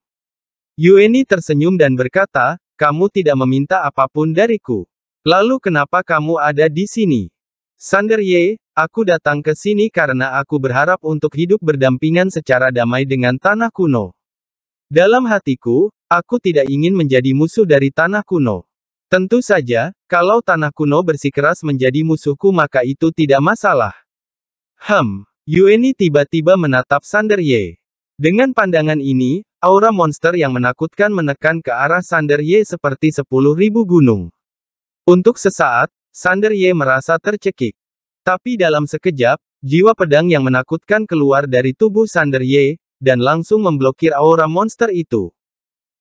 Yueni tersenyum dan berkata, kamu tidak meminta apapun dariku. Lalu kenapa kamu ada di sini? Sander Ye, aku datang ke sini karena aku berharap untuk hidup berdampingan secara damai dengan tanah kuno. Dalam hatiku, aku tidak ingin menjadi musuh dari tanah kuno. Tentu saja, kalau tanah kuno bersikeras menjadi musuhku maka itu tidak masalah. Hem, Yueni tiba-tiba menatap Sander Ye. Dengan pandangan ini, aura monster yang menakutkan menekan ke arah Sander Ye seperti 10.000 gunung. Untuk sesaat, Sander Ye merasa tercekik. Tapi dalam sekejap, jiwa pedang yang menakutkan keluar dari tubuh Sander Ye, dan langsung memblokir aura monster itu.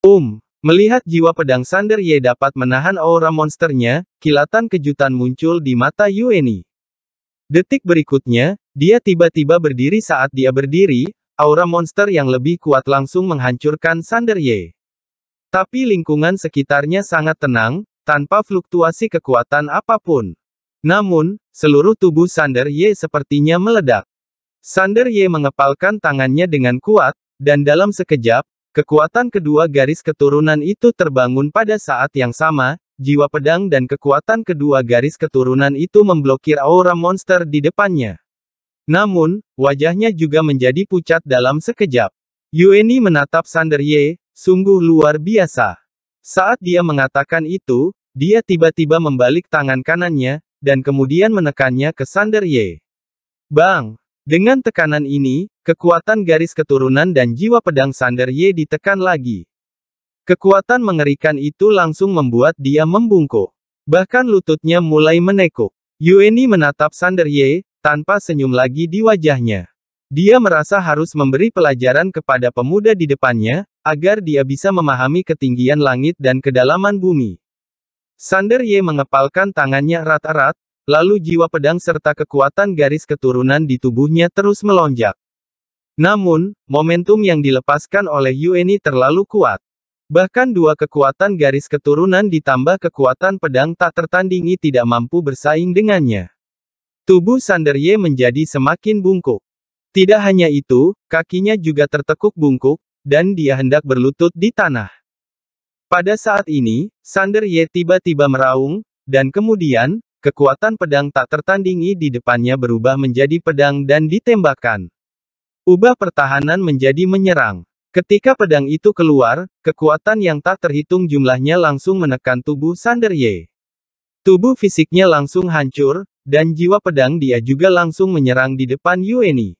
Um, Melihat jiwa pedang Sander Ye dapat menahan aura monsternya, kilatan kejutan muncul di mata Yueni. Detik berikutnya, dia tiba-tiba berdiri saat dia berdiri, aura monster yang lebih kuat langsung menghancurkan Sander Ye. Tapi lingkungan sekitarnya sangat tenang, tanpa fluktuasi kekuatan apapun. Namun, seluruh tubuh Sander Ye sepertinya meledak. Sander Ye mengepalkan tangannya dengan kuat, dan dalam sekejap, Kekuatan kedua garis keturunan itu terbangun pada saat yang sama, jiwa pedang dan kekuatan kedua garis keturunan itu memblokir aura monster di depannya. Namun, wajahnya juga menjadi pucat dalam sekejap. Yueni menatap Sander Ye, sungguh luar biasa. Saat dia mengatakan itu, dia tiba-tiba membalik tangan kanannya, dan kemudian menekannya ke Sander Ye. Bang! Dengan tekanan ini, kekuatan garis keturunan dan jiwa pedang Sander Ye ditekan lagi. Kekuatan mengerikan itu langsung membuat dia membungkuk. Bahkan lututnya mulai menekuk. Yueni menatap Sander Ye, tanpa senyum lagi di wajahnya. Dia merasa harus memberi pelajaran kepada pemuda di depannya, agar dia bisa memahami ketinggian langit dan kedalaman bumi. Sander Ye mengepalkan tangannya rata-rata. Lalu jiwa pedang serta kekuatan garis keturunan di tubuhnya terus melonjak. Namun, momentum yang dilepaskan oleh Yueni terlalu kuat. Bahkan dua kekuatan garis keturunan ditambah kekuatan pedang tak tertandingi tidak mampu bersaing dengannya. Tubuh Sander Ye menjadi semakin bungkuk. Tidak hanya itu, kakinya juga tertekuk bungkuk, dan dia hendak berlutut di tanah. Pada saat ini, Sander Ye tiba-tiba meraung, dan kemudian, Kekuatan pedang tak tertandingi di depannya berubah menjadi pedang dan ditembakkan. Ubah pertahanan menjadi menyerang. Ketika pedang itu keluar, kekuatan yang tak terhitung jumlahnya langsung menekan tubuh Sander Ye. Tubuh fisiknya langsung hancur, dan jiwa pedang dia juga langsung menyerang di depan Yueni.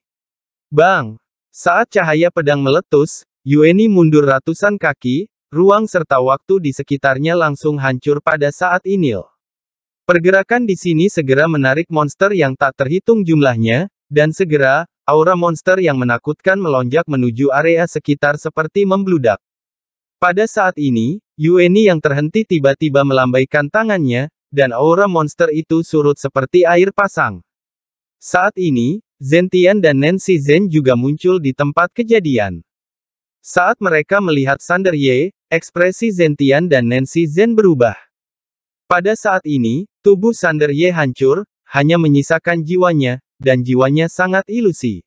Bang! Saat cahaya pedang meletus, Yueni mundur ratusan kaki, ruang serta waktu di sekitarnya langsung hancur pada saat ini. Pergerakan di sini segera menarik monster yang tak terhitung jumlahnya, dan segera, aura monster yang menakutkan melonjak menuju area sekitar seperti membludak. Pada saat ini, Yueni yang terhenti tiba-tiba melambaikan tangannya, dan aura monster itu surut seperti air pasang. Saat ini, Zentian dan Nancy Zen juga muncul di tempat kejadian. Saat mereka melihat Sander Ye, ekspresi Zentian dan Nancy Zen berubah. Pada saat ini, tubuh Sander Ye hancur, hanya menyisakan jiwanya, dan jiwanya sangat ilusi.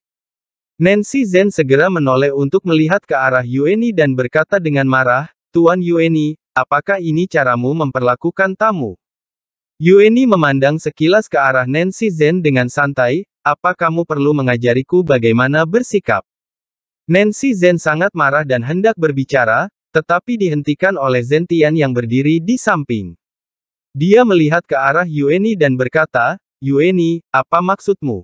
Nancy Zen segera menoleh untuk melihat ke arah Yueni dan berkata dengan marah, Tuan Yueni, apakah ini caramu memperlakukan tamu? Yueni memandang sekilas ke arah Nancy Zen dengan santai, apa kamu perlu mengajariku bagaimana bersikap? Nancy Zen sangat marah dan hendak berbicara, tetapi dihentikan oleh Zentian yang berdiri di samping. Dia melihat ke arah Yueni dan berkata, Yueni, apa maksudmu?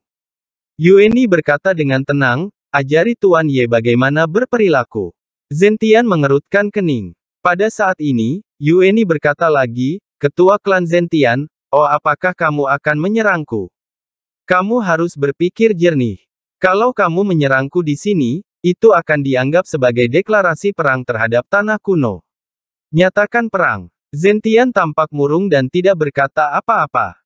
Yueni berkata dengan tenang, ajari Tuan Ye bagaimana berperilaku. Zentian mengerutkan kening. Pada saat ini, Yueni berkata lagi, Ketua klan Zentian, oh apakah kamu akan menyerangku? Kamu harus berpikir jernih. Kalau kamu menyerangku di sini, itu akan dianggap sebagai deklarasi perang terhadap tanah kuno. Nyatakan perang. Zentian tampak murung dan tidak berkata apa-apa.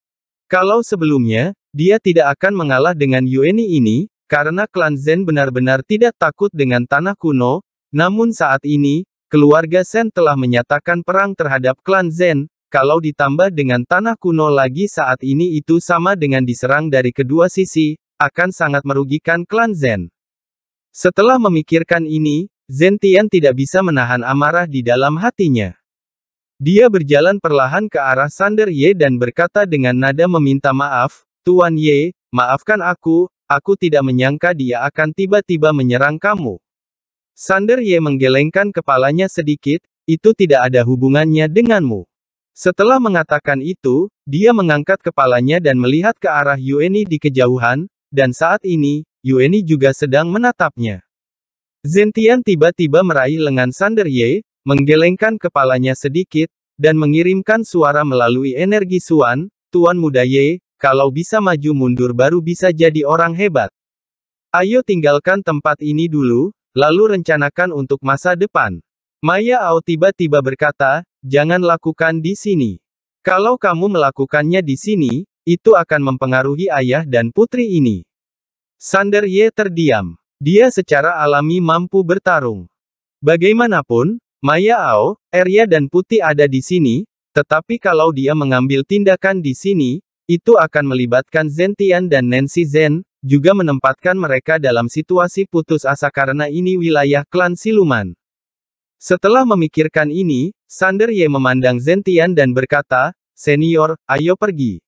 Kalau sebelumnya, dia tidak akan mengalah dengan Yueni ini, karena klan Zen benar-benar tidak takut dengan tanah kuno, namun saat ini, keluarga Zen telah menyatakan perang terhadap klan Zen, kalau ditambah dengan tanah kuno lagi saat ini itu sama dengan diserang dari kedua sisi, akan sangat merugikan klan Zen. Setelah memikirkan ini, Zentian tidak bisa menahan amarah di dalam hatinya. Dia berjalan perlahan ke arah Sander Ye dan berkata dengan nada meminta maaf, Tuan Ye, maafkan aku, aku tidak menyangka dia akan tiba-tiba menyerang kamu. Sander Ye menggelengkan kepalanya sedikit, itu tidak ada hubungannya denganmu. Setelah mengatakan itu, dia mengangkat kepalanya dan melihat ke arah Yueni di kejauhan, dan saat ini, Yueni juga sedang menatapnya. Zentian tiba-tiba meraih lengan Sander Ye, menggelengkan kepalanya sedikit, dan mengirimkan suara melalui energi Suan, Tuan Muda Ye, kalau bisa maju mundur baru bisa jadi orang hebat. Ayo tinggalkan tempat ini dulu, lalu rencanakan untuk masa depan. Maya Ao tiba-tiba berkata, jangan lakukan di sini. Kalau kamu melakukannya di sini, itu akan mempengaruhi ayah dan putri ini. Sander Ye terdiam. Dia secara alami mampu bertarung. Bagaimanapun, Maya Ao, Arya dan Putih ada di sini, tetapi kalau dia mengambil tindakan di sini, itu akan melibatkan Zentian dan Nancy Zen, juga menempatkan mereka dalam situasi putus asa karena ini wilayah klan siluman. Setelah memikirkan ini, Sander Ye memandang Zentian dan berkata, Senior, ayo pergi.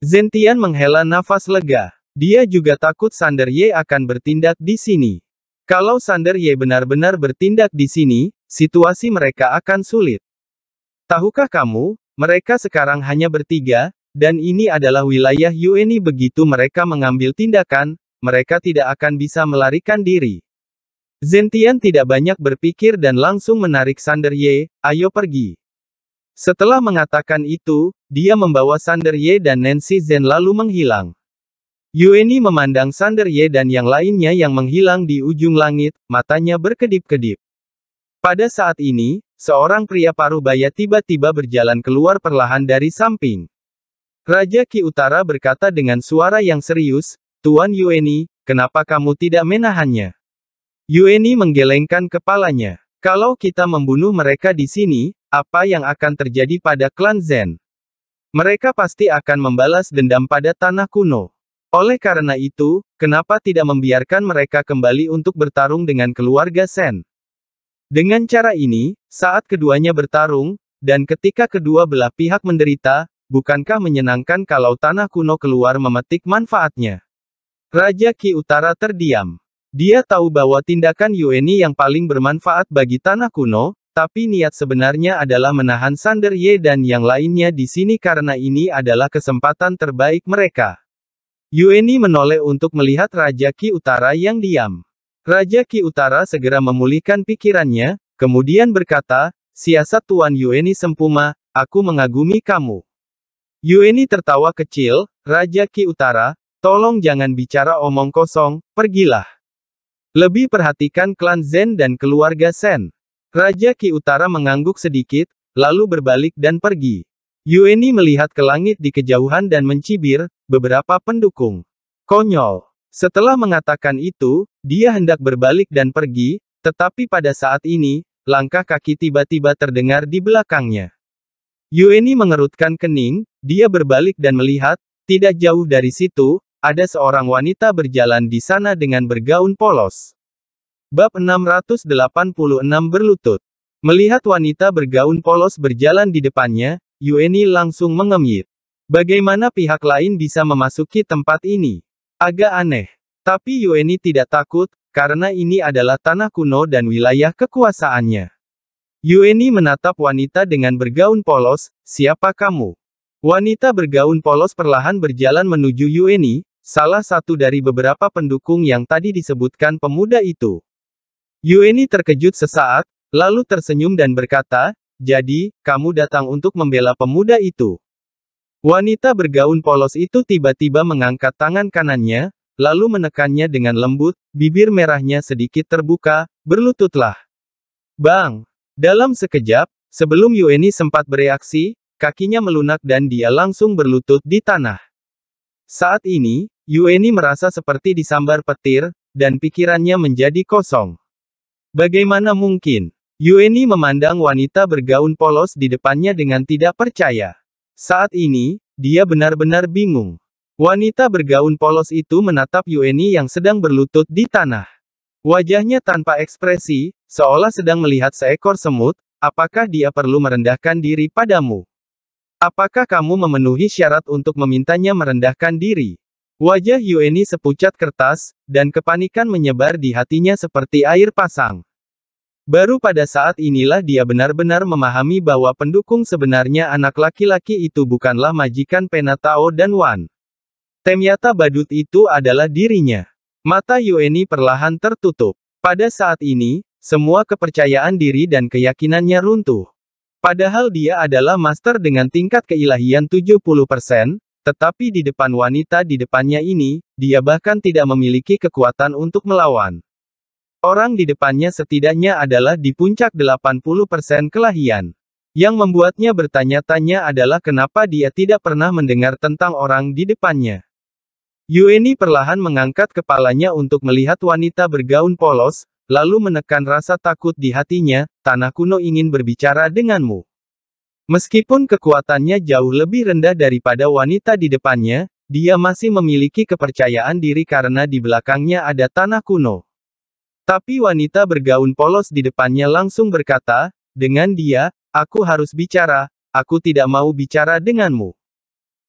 Zentian menghela nafas lega. Dia juga takut Sander Ye akan bertindak di sini. Kalau Sander Ye benar-benar bertindak di sini, situasi mereka akan sulit. Tahukah kamu, mereka sekarang hanya bertiga, dan ini adalah wilayah Yueni begitu mereka mengambil tindakan, mereka tidak akan bisa melarikan diri. Zentian tidak banyak berpikir dan langsung menarik Sander Ye, ayo pergi. Setelah mengatakan itu, dia membawa Sander Ye dan Nancy Zen lalu menghilang. Yueni memandang Sander Ye dan yang lainnya yang menghilang di ujung langit, matanya berkedip-kedip. Pada saat ini, seorang pria paruh baya tiba-tiba berjalan keluar perlahan dari samping. Raja Ki Utara berkata dengan suara yang serius, Tuan Yueni, kenapa kamu tidak menahannya? Yueni menggelengkan kepalanya. Kalau kita membunuh mereka di sini, apa yang akan terjadi pada klan Zen? Mereka pasti akan membalas dendam pada tanah kuno. Oleh karena itu, kenapa tidak membiarkan mereka kembali untuk bertarung dengan keluarga Sen? Dengan cara ini, saat keduanya bertarung, dan ketika kedua belah pihak menderita, bukankah menyenangkan kalau tanah kuno keluar memetik manfaatnya? Raja Ki Utara terdiam. Dia tahu bahwa tindakan Yueni yang paling bermanfaat bagi tanah kuno, tapi niat sebenarnya adalah menahan Sander Ye dan yang lainnya di sini karena ini adalah kesempatan terbaik mereka. Yueni menoleh untuk melihat Raja Ki Utara yang diam. Raja Ki Utara segera memulihkan pikirannya, kemudian berkata, siasat Tuan Yueni Sempuma, aku mengagumi kamu. Yueni tertawa kecil, Raja Ki Utara, tolong jangan bicara omong kosong, pergilah. Lebih perhatikan klan Zen dan keluarga Sen. Raja Ki Utara mengangguk sedikit, lalu berbalik dan pergi. Yueni melihat ke langit di kejauhan dan mencibir, beberapa pendukung. Konyol. Setelah mengatakan itu, dia hendak berbalik dan pergi, tetapi pada saat ini, langkah kaki tiba-tiba terdengar di belakangnya. Yueni mengerutkan kening, dia berbalik dan melihat, tidak jauh dari situ, ada seorang wanita berjalan di sana dengan bergaun polos. Bab 686 berlutut. Melihat wanita bergaun polos berjalan di depannya, Yueni langsung mengemir. Bagaimana pihak lain bisa memasuki tempat ini? Agak aneh. Tapi Yueni tidak takut, karena ini adalah tanah kuno dan wilayah kekuasaannya. Yueni menatap wanita dengan bergaun polos, siapa kamu? Wanita bergaun polos perlahan berjalan menuju Yueni, salah satu dari beberapa pendukung yang tadi disebutkan pemuda itu. Yueni terkejut sesaat, lalu tersenyum dan berkata, jadi, kamu datang untuk membela pemuda itu. Wanita bergaun polos itu tiba-tiba mengangkat tangan kanannya, lalu menekannya dengan lembut, bibir merahnya sedikit terbuka, berlututlah. Bang! Dalam sekejap, sebelum Yueni sempat bereaksi, kakinya melunak dan dia langsung berlutut di tanah. Saat ini, Yueni merasa seperti disambar petir, dan pikirannya menjadi kosong. Bagaimana mungkin? Yueni memandang wanita bergaun polos di depannya dengan tidak percaya. Saat ini, dia benar-benar bingung. Wanita bergaun polos itu menatap Yueni yang sedang berlutut di tanah. Wajahnya tanpa ekspresi, seolah sedang melihat seekor semut, apakah dia perlu merendahkan diri padamu? Apakah kamu memenuhi syarat untuk memintanya merendahkan diri? Wajah Yueni sepucat kertas, dan kepanikan menyebar di hatinya seperti air pasang. Baru pada saat inilah dia benar-benar memahami bahwa pendukung sebenarnya anak laki-laki itu bukanlah majikan Penatao dan Wan. Temyata badut itu adalah dirinya. Mata Yueni perlahan tertutup. Pada saat ini, semua kepercayaan diri dan keyakinannya runtuh. Padahal dia adalah master dengan tingkat keilahian 70%, tetapi di depan wanita di depannya ini, dia bahkan tidak memiliki kekuatan untuk melawan. Orang di depannya setidaknya adalah di puncak 80% kelahian. Yang membuatnya bertanya-tanya adalah kenapa dia tidak pernah mendengar tentang orang di depannya. Yueni perlahan mengangkat kepalanya untuk melihat wanita bergaun polos, lalu menekan rasa takut di hatinya, tanah kuno ingin berbicara denganmu. Meskipun kekuatannya jauh lebih rendah daripada wanita di depannya, dia masih memiliki kepercayaan diri karena di belakangnya ada tanah kuno. Tapi wanita bergaun polos di depannya langsung berkata, dengan dia, aku harus bicara, aku tidak mau bicara denganmu.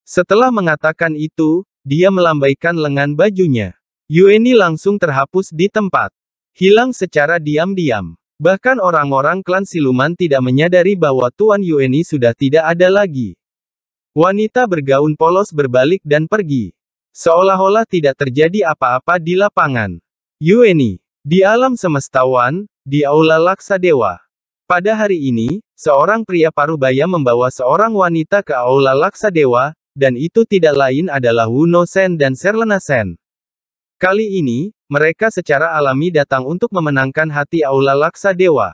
Setelah mengatakan itu, dia melambaikan lengan bajunya. Yueni langsung terhapus di tempat. Hilang secara diam-diam. Bahkan orang-orang klan siluman tidak menyadari bahwa Tuan Yueni sudah tidak ada lagi. Wanita bergaun polos berbalik dan pergi. Seolah-olah tidak terjadi apa-apa di lapangan. Yueni, di alam semestawan, di Aula Laksadewa. Pada hari ini, seorang pria parubaya membawa seorang wanita ke Aula Laksadewa, dan itu tidak lain adalah Wuno Sen dan Serlena Sen. Kali ini, mereka secara alami datang untuk memenangkan hati Aula Laksadewa.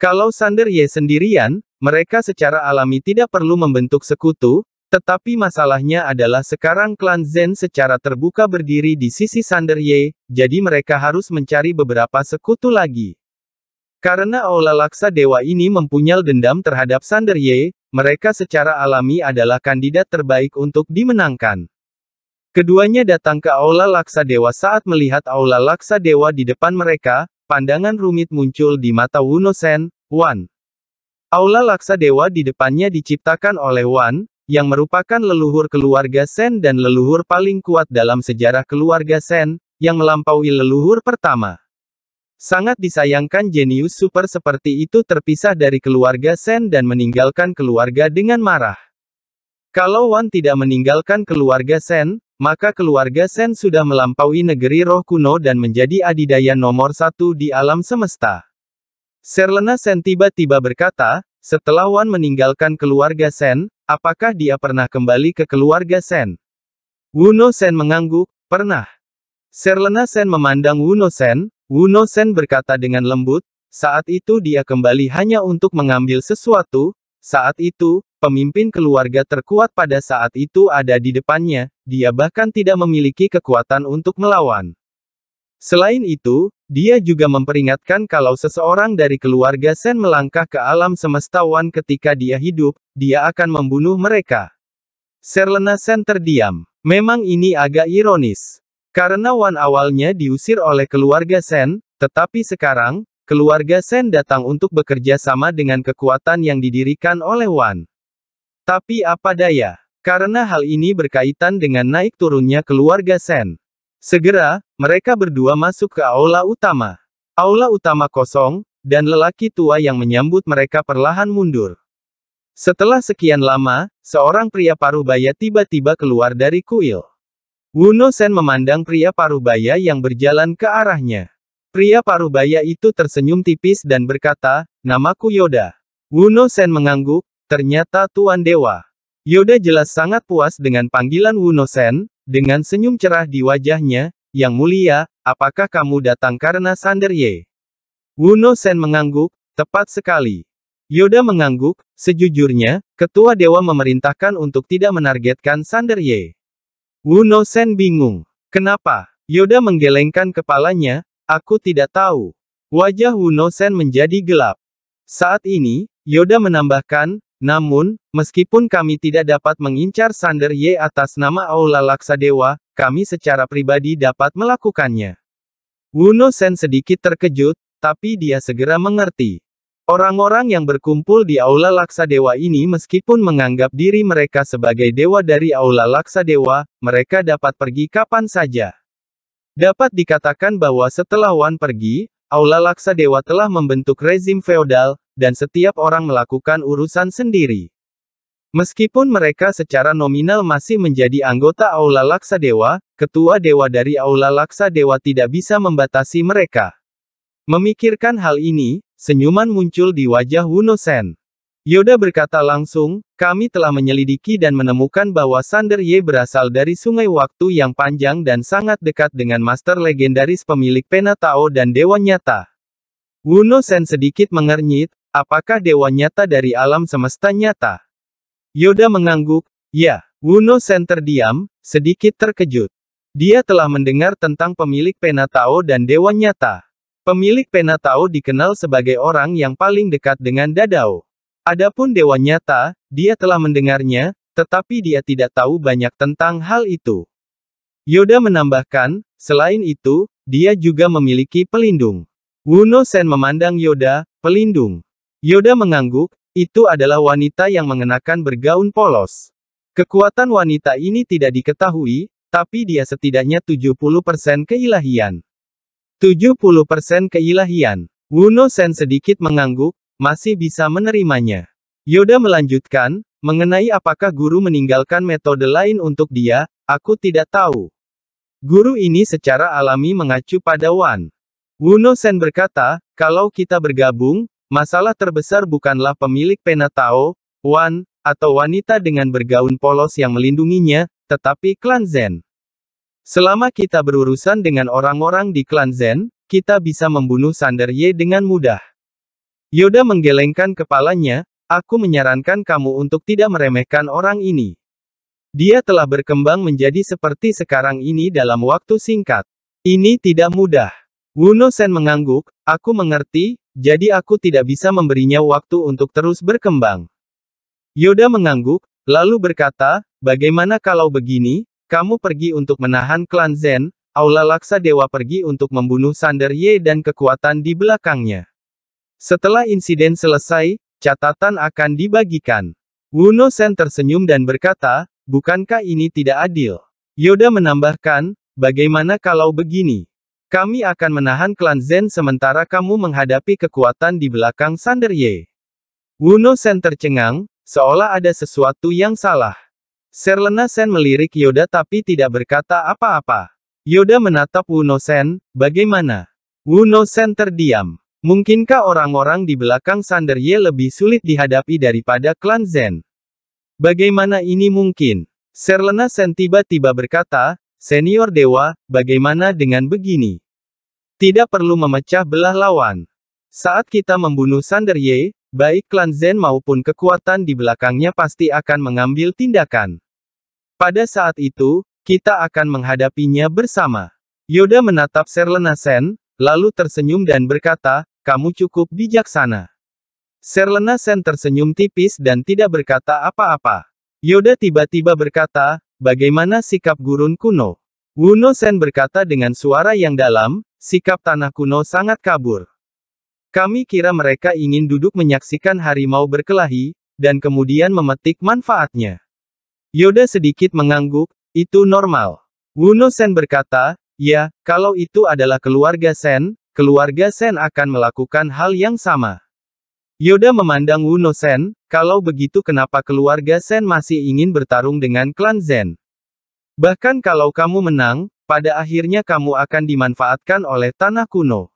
Kalau Sander Ye sendirian, mereka secara alami tidak perlu membentuk sekutu, tetapi masalahnya adalah sekarang klan Zen secara terbuka berdiri di sisi Sander Ye, jadi mereka harus mencari beberapa sekutu lagi. Karena Aula Laksa Dewa ini mempunyai dendam terhadap Sander Ye, mereka secara alami adalah kandidat terbaik untuk dimenangkan. Keduanya datang ke Aula Laksa Dewa saat melihat Aula Laksa Dewa di depan mereka, pandangan rumit muncul di mata Wuno Sen, Wan. Aula Laksa Dewa di depannya diciptakan oleh Wan, yang merupakan leluhur keluarga Sen dan leluhur paling kuat dalam sejarah keluarga Sen, yang melampaui leluhur pertama. Sangat disayangkan jenius super seperti itu terpisah dari keluarga Sen dan meninggalkan keluarga dengan marah. Kalau Wan tidak meninggalkan keluarga Sen, maka keluarga Sen sudah melampaui negeri roh kuno dan menjadi adidaya nomor satu di alam semesta. Serlena Sen tiba-tiba berkata, setelah Wan meninggalkan keluarga Sen, Apakah dia pernah kembali ke keluarga Sen? Wuno Sen mengangguk, pernah. Serlena Sen memandang Wuno Sen, Wuno Sen berkata dengan lembut, saat itu dia kembali hanya untuk mengambil sesuatu, saat itu, pemimpin keluarga terkuat pada saat itu ada di depannya, dia bahkan tidak memiliki kekuatan untuk melawan. Selain itu, dia juga memperingatkan kalau seseorang dari keluarga Sen melangkah ke alam semesta Wan ketika dia hidup, dia akan membunuh mereka. Serlena Sen terdiam. Memang ini agak ironis. Karena Wan awalnya diusir oleh keluarga Sen, tetapi sekarang, keluarga Sen datang untuk bekerja sama dengan kekuatan yang didirikan oleh Wan. Tapi apa daya, karena hal ini berkaitan dengan naik turunnya keluarga Sen. Segera, mereka berdua masuk ke aula utama. Aula utama kosong, dan lelaki tua yang menyambut mereka perlahan mundur. Setelah sekian lama, seorang pria parubaya tiba-tiba keluar dari kuil. Wuno Sen memandang pria parubaya yang berjalan ke arahnya. Pria parubaya itu tersenyum tipis dan berkata, namaku Yoda. Wuno Sen mengangguk, ternyata Tuan Dewa. Yoda jelas sangat puas dengan panggilan Wuno Sen, dengan senyum cerah di wajahnya, yang mulia, apakah kamu datang karena Sander Ye? Wuno mengangguk, tepat sekali. Yoda mengangguk, sejujurnya, ketua dewa memerintahkan untuk tidak menargetkan Sander Ye. Wuno bingung. Kenapa? Yoda menggelengkan kepalanya, aku tidak tahu. Wajah Wuno Sen menjadi gelap. Saat ini, Yoda menambahkan, namun, meskipun kami tidak dapat mengincar Sander Ye atas nama Aula Laksadewa, kami secara pribadi dapat melakukannya. Wuno Sen sedikit terkejut, tapi dia segera mengerti. Orang-orang yang berkumpul di Aula Laksadewa ini meskipun menganggap diri mereka sebagai dewa dari Aula Laksadewa, mereka dapat pergi kapan saja. Dapat dikatakan bahwa setelah Wan pergi, Aula Laksa Dewa telah membentuk rezim feodal, dan setiap orang melakukan urusan sendiri. Meskipun mereka secara nominal masih menjadi anggota Aula Laksa Dewa, ketua dewa dari Aula Laksa Dewa tidak bisa membatasi mereka. Memikirkan hal ini, senyuman muncul di wajah Wuno Sen. Yoda berkata langsung, kami telah menyelidiki dan menemukan bahwa Sander Ye berasal dari sungai waktu yang panjang dan sangat dekat dengan master legendaris pemilik pena Tao dan Dewa Nyata. Wuno Sen sedikit mengernyit, apakah Dewa Nyata dari alam semesta nyata? Yoda mengangguk, ya. Wuno Sen terdiam, sedikit terkejut. Dia telah mendengar tentang pemilik pena Tao dan Dewa Nyata. Pemilik pena Tao dikenal sebagai orang yang paling dekat dengan Dadao. Adapun dewa nyata, dia telah mendengarnya, tetapi dia tidak tahu banyak tentang hal itu. Yoda menambahkan, selain itu, dia juga memiliki pelindung. Wuno Sen memandang Yoda, pelindung. Yoda mengangguk, itu adalah wanita yang mengenakan bergaun polos. Kekuatan wanita ini tidak diketahui, tapi dia setidaknya 70% keilahian. 70% keilahian. Wuno Sen sedikit mengangguk, masih bisa menerimanya. Yoda melanjutkan, mengenai apakah guru meninggalkan metode lain untuk dia, aku tidak tahu. Guru ini secara alami mengacu pada Wan. Wuno Sen berkata, kalau kita bergabung, masalah terbesar bukanlah pemilik penatao, Wan, atau wanita dengan bergaun polos yang melindunginya, tetapi klan Zen. Selama kita berurusan dengan orang-orang di klan Zen, kita bisa membunuh Sander Ye dengan mudah. Yoda menggelengkan kepalanya, aku menyarankan kamu untuk tidak meremehkan orang ini. Dia telah berkembang menjadi seperti sekarang ini dalam waktu singkat. Ini tidak mudah. Wuno Sen mengangguk, aku mengerti, jadi aku tidak bisa memberinya waktu untuk terus berkembang. Yoda mengangguk, lalu berkata, bagaimana kalau begini, kamu pergi untuk menahan klan Zen, Aula Laksa Dewa pergi untuk membunuh Sander Ye dan kekuatan di belakangnya. Setelah insiden selesai, catatan akan dibagikan. Wuno Sen tersenyum dan berkata, bukankah ini tidak adil? Yoda menambahkan, bagaimana kalau begini? Kami akan menahan klan Zen sementara kamu menghadapi kekuatan di belakang Sander Ye. Wuno Sen tercengang, seolah ada sesuatu yang salah. Serlena Sen melirik Yoda tapi tidak berkata apa-apa. Yoda menatap Wuno Sen, bagaimana? Wuno Sen terdiam. Mungkinkah orang-orang di belakang Sander Ye lebih sulit dihadapi daripada klan Zen? Bagaimana ini mungkin? Serlena Sen tiba-tiba berkata, Senior Dewa, bagaimana dengan begini? Tidak perlu memecah belah lawan. Saat kita membunuh Sander Ye, baik klan Zen maupun kekuatan di belakangnya pasti akan mengambil tindakan. Pada saat itu, kita akan menghadapinya bersama. Yoda menatap Serlena Sen, lalu tersenyum dan berkata, kamu cukup bijaksana. Serlena Sen tersenyum tipis dan tidak berkata apa-apa. Yoda tiba-tiba berkata, bagaimana sikap gurun kuno? Wuno Sen berkata dengan suara yang dalam, sikap tanah kuno sangat kabur. Kami kira mereka ingin duduk menyaksikan harimau berkelahi, dan kemudian memetik manfaatnya. Yoda sedikit mengangguk, itu normal. Wuno Sen berkata, ya, kalau itu adalah keluarga Sen, keluarga Sen akan melakukan hal yang sama. Yoda memandang Wuno Sen, kalau begitu kenapa keluarga Sen masih ingin bertarung dengan klan Zen? Bahkan kalau kamu menang, pada akhirnya kamu akan dimanfaatkan oleh tanah kuno.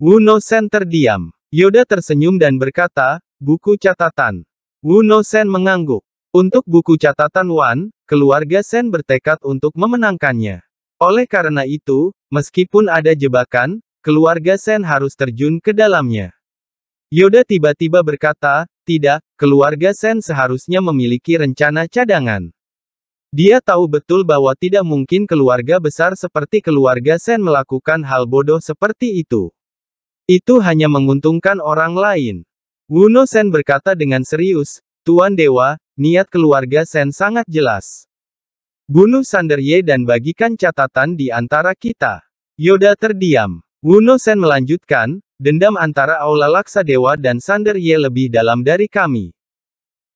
Wuno Sen terdiam. Yoda tersenyum dan berkata, buku catatan. Wuno Sen mengangguk. Untuk buku catatan Wan, keluarga Sen bertekad untuk memenangkannya. Oleh karena itu, meskipun ada jebakan, Keluarga Sen harus terjun ke dalamnya. Yoda tiba-tiba berkata, tidak, keluarga Sen seharusnya memiliki rencana cadangan. Dia tahu betul bahwa tidak mungkin keluarga besar seperti keluarga Sen melakukan hal bodoh seperti itu. Itu hanya menguntungkan orang lain. Wuno Sen berkata dengan serius, Tuan Dewa, niat keluarga Sen sangat jelas. Bunuh Sander Ye dan bagikan catatan di antara kita. Yoda terdiam. Wuno Sen melanjutkan, dendam antara Aula Laksa Dewa dan Sander Ye lebih dalam dari kami.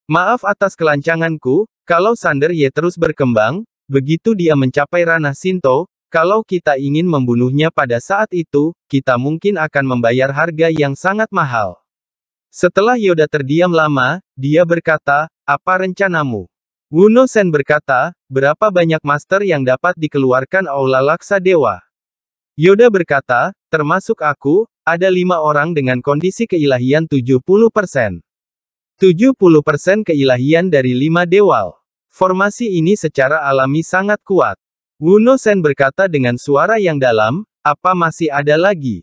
Maaf atas kelancanganku, kalau Sander Ye terus berkembang, begitu dia mencapai ranah Sinto, kalau kita ingin membunuhnya pada saat itu, kita mungkin akan membayar harga yang sangat mahal. Setelah Yoda terdiam lama, dia berkata, apa rencanamu? Wuno Sen berkata, berapa banyak master yang dapat dikeluarkan Aula Laksa Dewa? Yoda berkata, termasuk aku, ada lima orang dengan kondisi keilahian 70%. 70% keilahian dari lima dewal. Formasi ini secara alami sangat kuat. Wuno Sen berkata dengan suara yang dalam, apa masih ada lagi?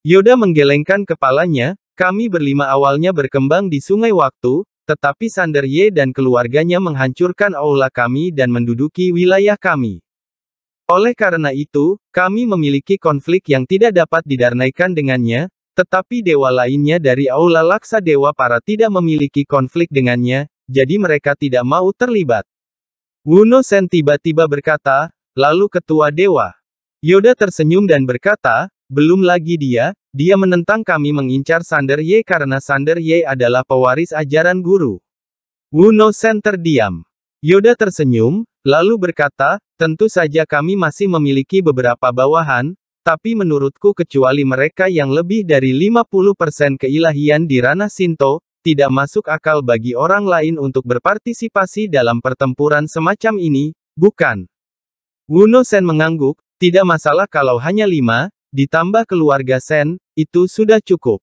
Yoda menggelengkan kepalanya, kami berlima awalnya berkembang di sungai waktu, tetapi Sander Ye dan keluarganya menghancurkan aula kami dan menduduki wilayah kami. Oleh karena itu, kami memiliki konflik yang tidak dapat didarnaikan dengannya, tetapi dewa lainnya dari Aula Laksa Dewa Para tidak memiliki konflik dengannya, jadi mereka tidak mau terlibat. Wuno Sen tiba-tiba berkata, lalu ketua dewa. Yoda tersenyum dan berkata, belum lagi dia, dia menentang kami mengincar Sander Ye karena Sander Ye adalah pewaris ajaran guru. Wuno Sen terdiam. Yoda tersenyum, Lalu berkata, tentu saja kami masih memiliki beberapa bawahan, tapi menurutku kecuali mereka yang lebih dari 50% keilahian di ranah Sinto, tidak masuk akal bagi orang lain untuk berpartisipasi dalam pertempuran semacam ini, bukan? Wuno Sen mengangguk, tidak masalah kalau hanya lima, ditambah keluarga Sen, itu sudah cukup.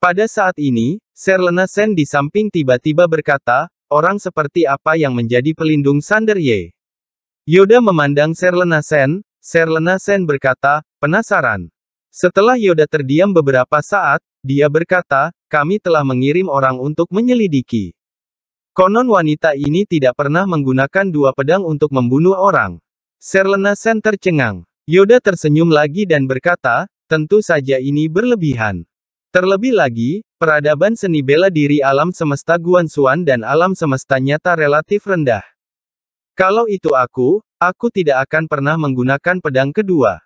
Pada saat ini, Serlena Sen di samping tiba-tiba berkata, Orang seperti apa yang menjadi pelindung Sander Ye? Yoda memandang Serlena Sen, Serlena Sen berkata, penasaran. Setelah Yoda terdiam beberapa saat, dia berkata, kami telah mengirim orang untuk menyelidiki. Konon wanita ini tidak pernah menggunakan dua pedang untuk membunuh orang. Serlena Sen tercengang. Yoda tersenyum lagi dan berkata, tentu saja ini berlebihan. Terlebih lagi, peradaban seni bela diri alam semesta Guan Guansuan dan alam semesta nyata relatif rendah. Kalau itu aku, aku tidak akan pernah menggunakan pedang kedua.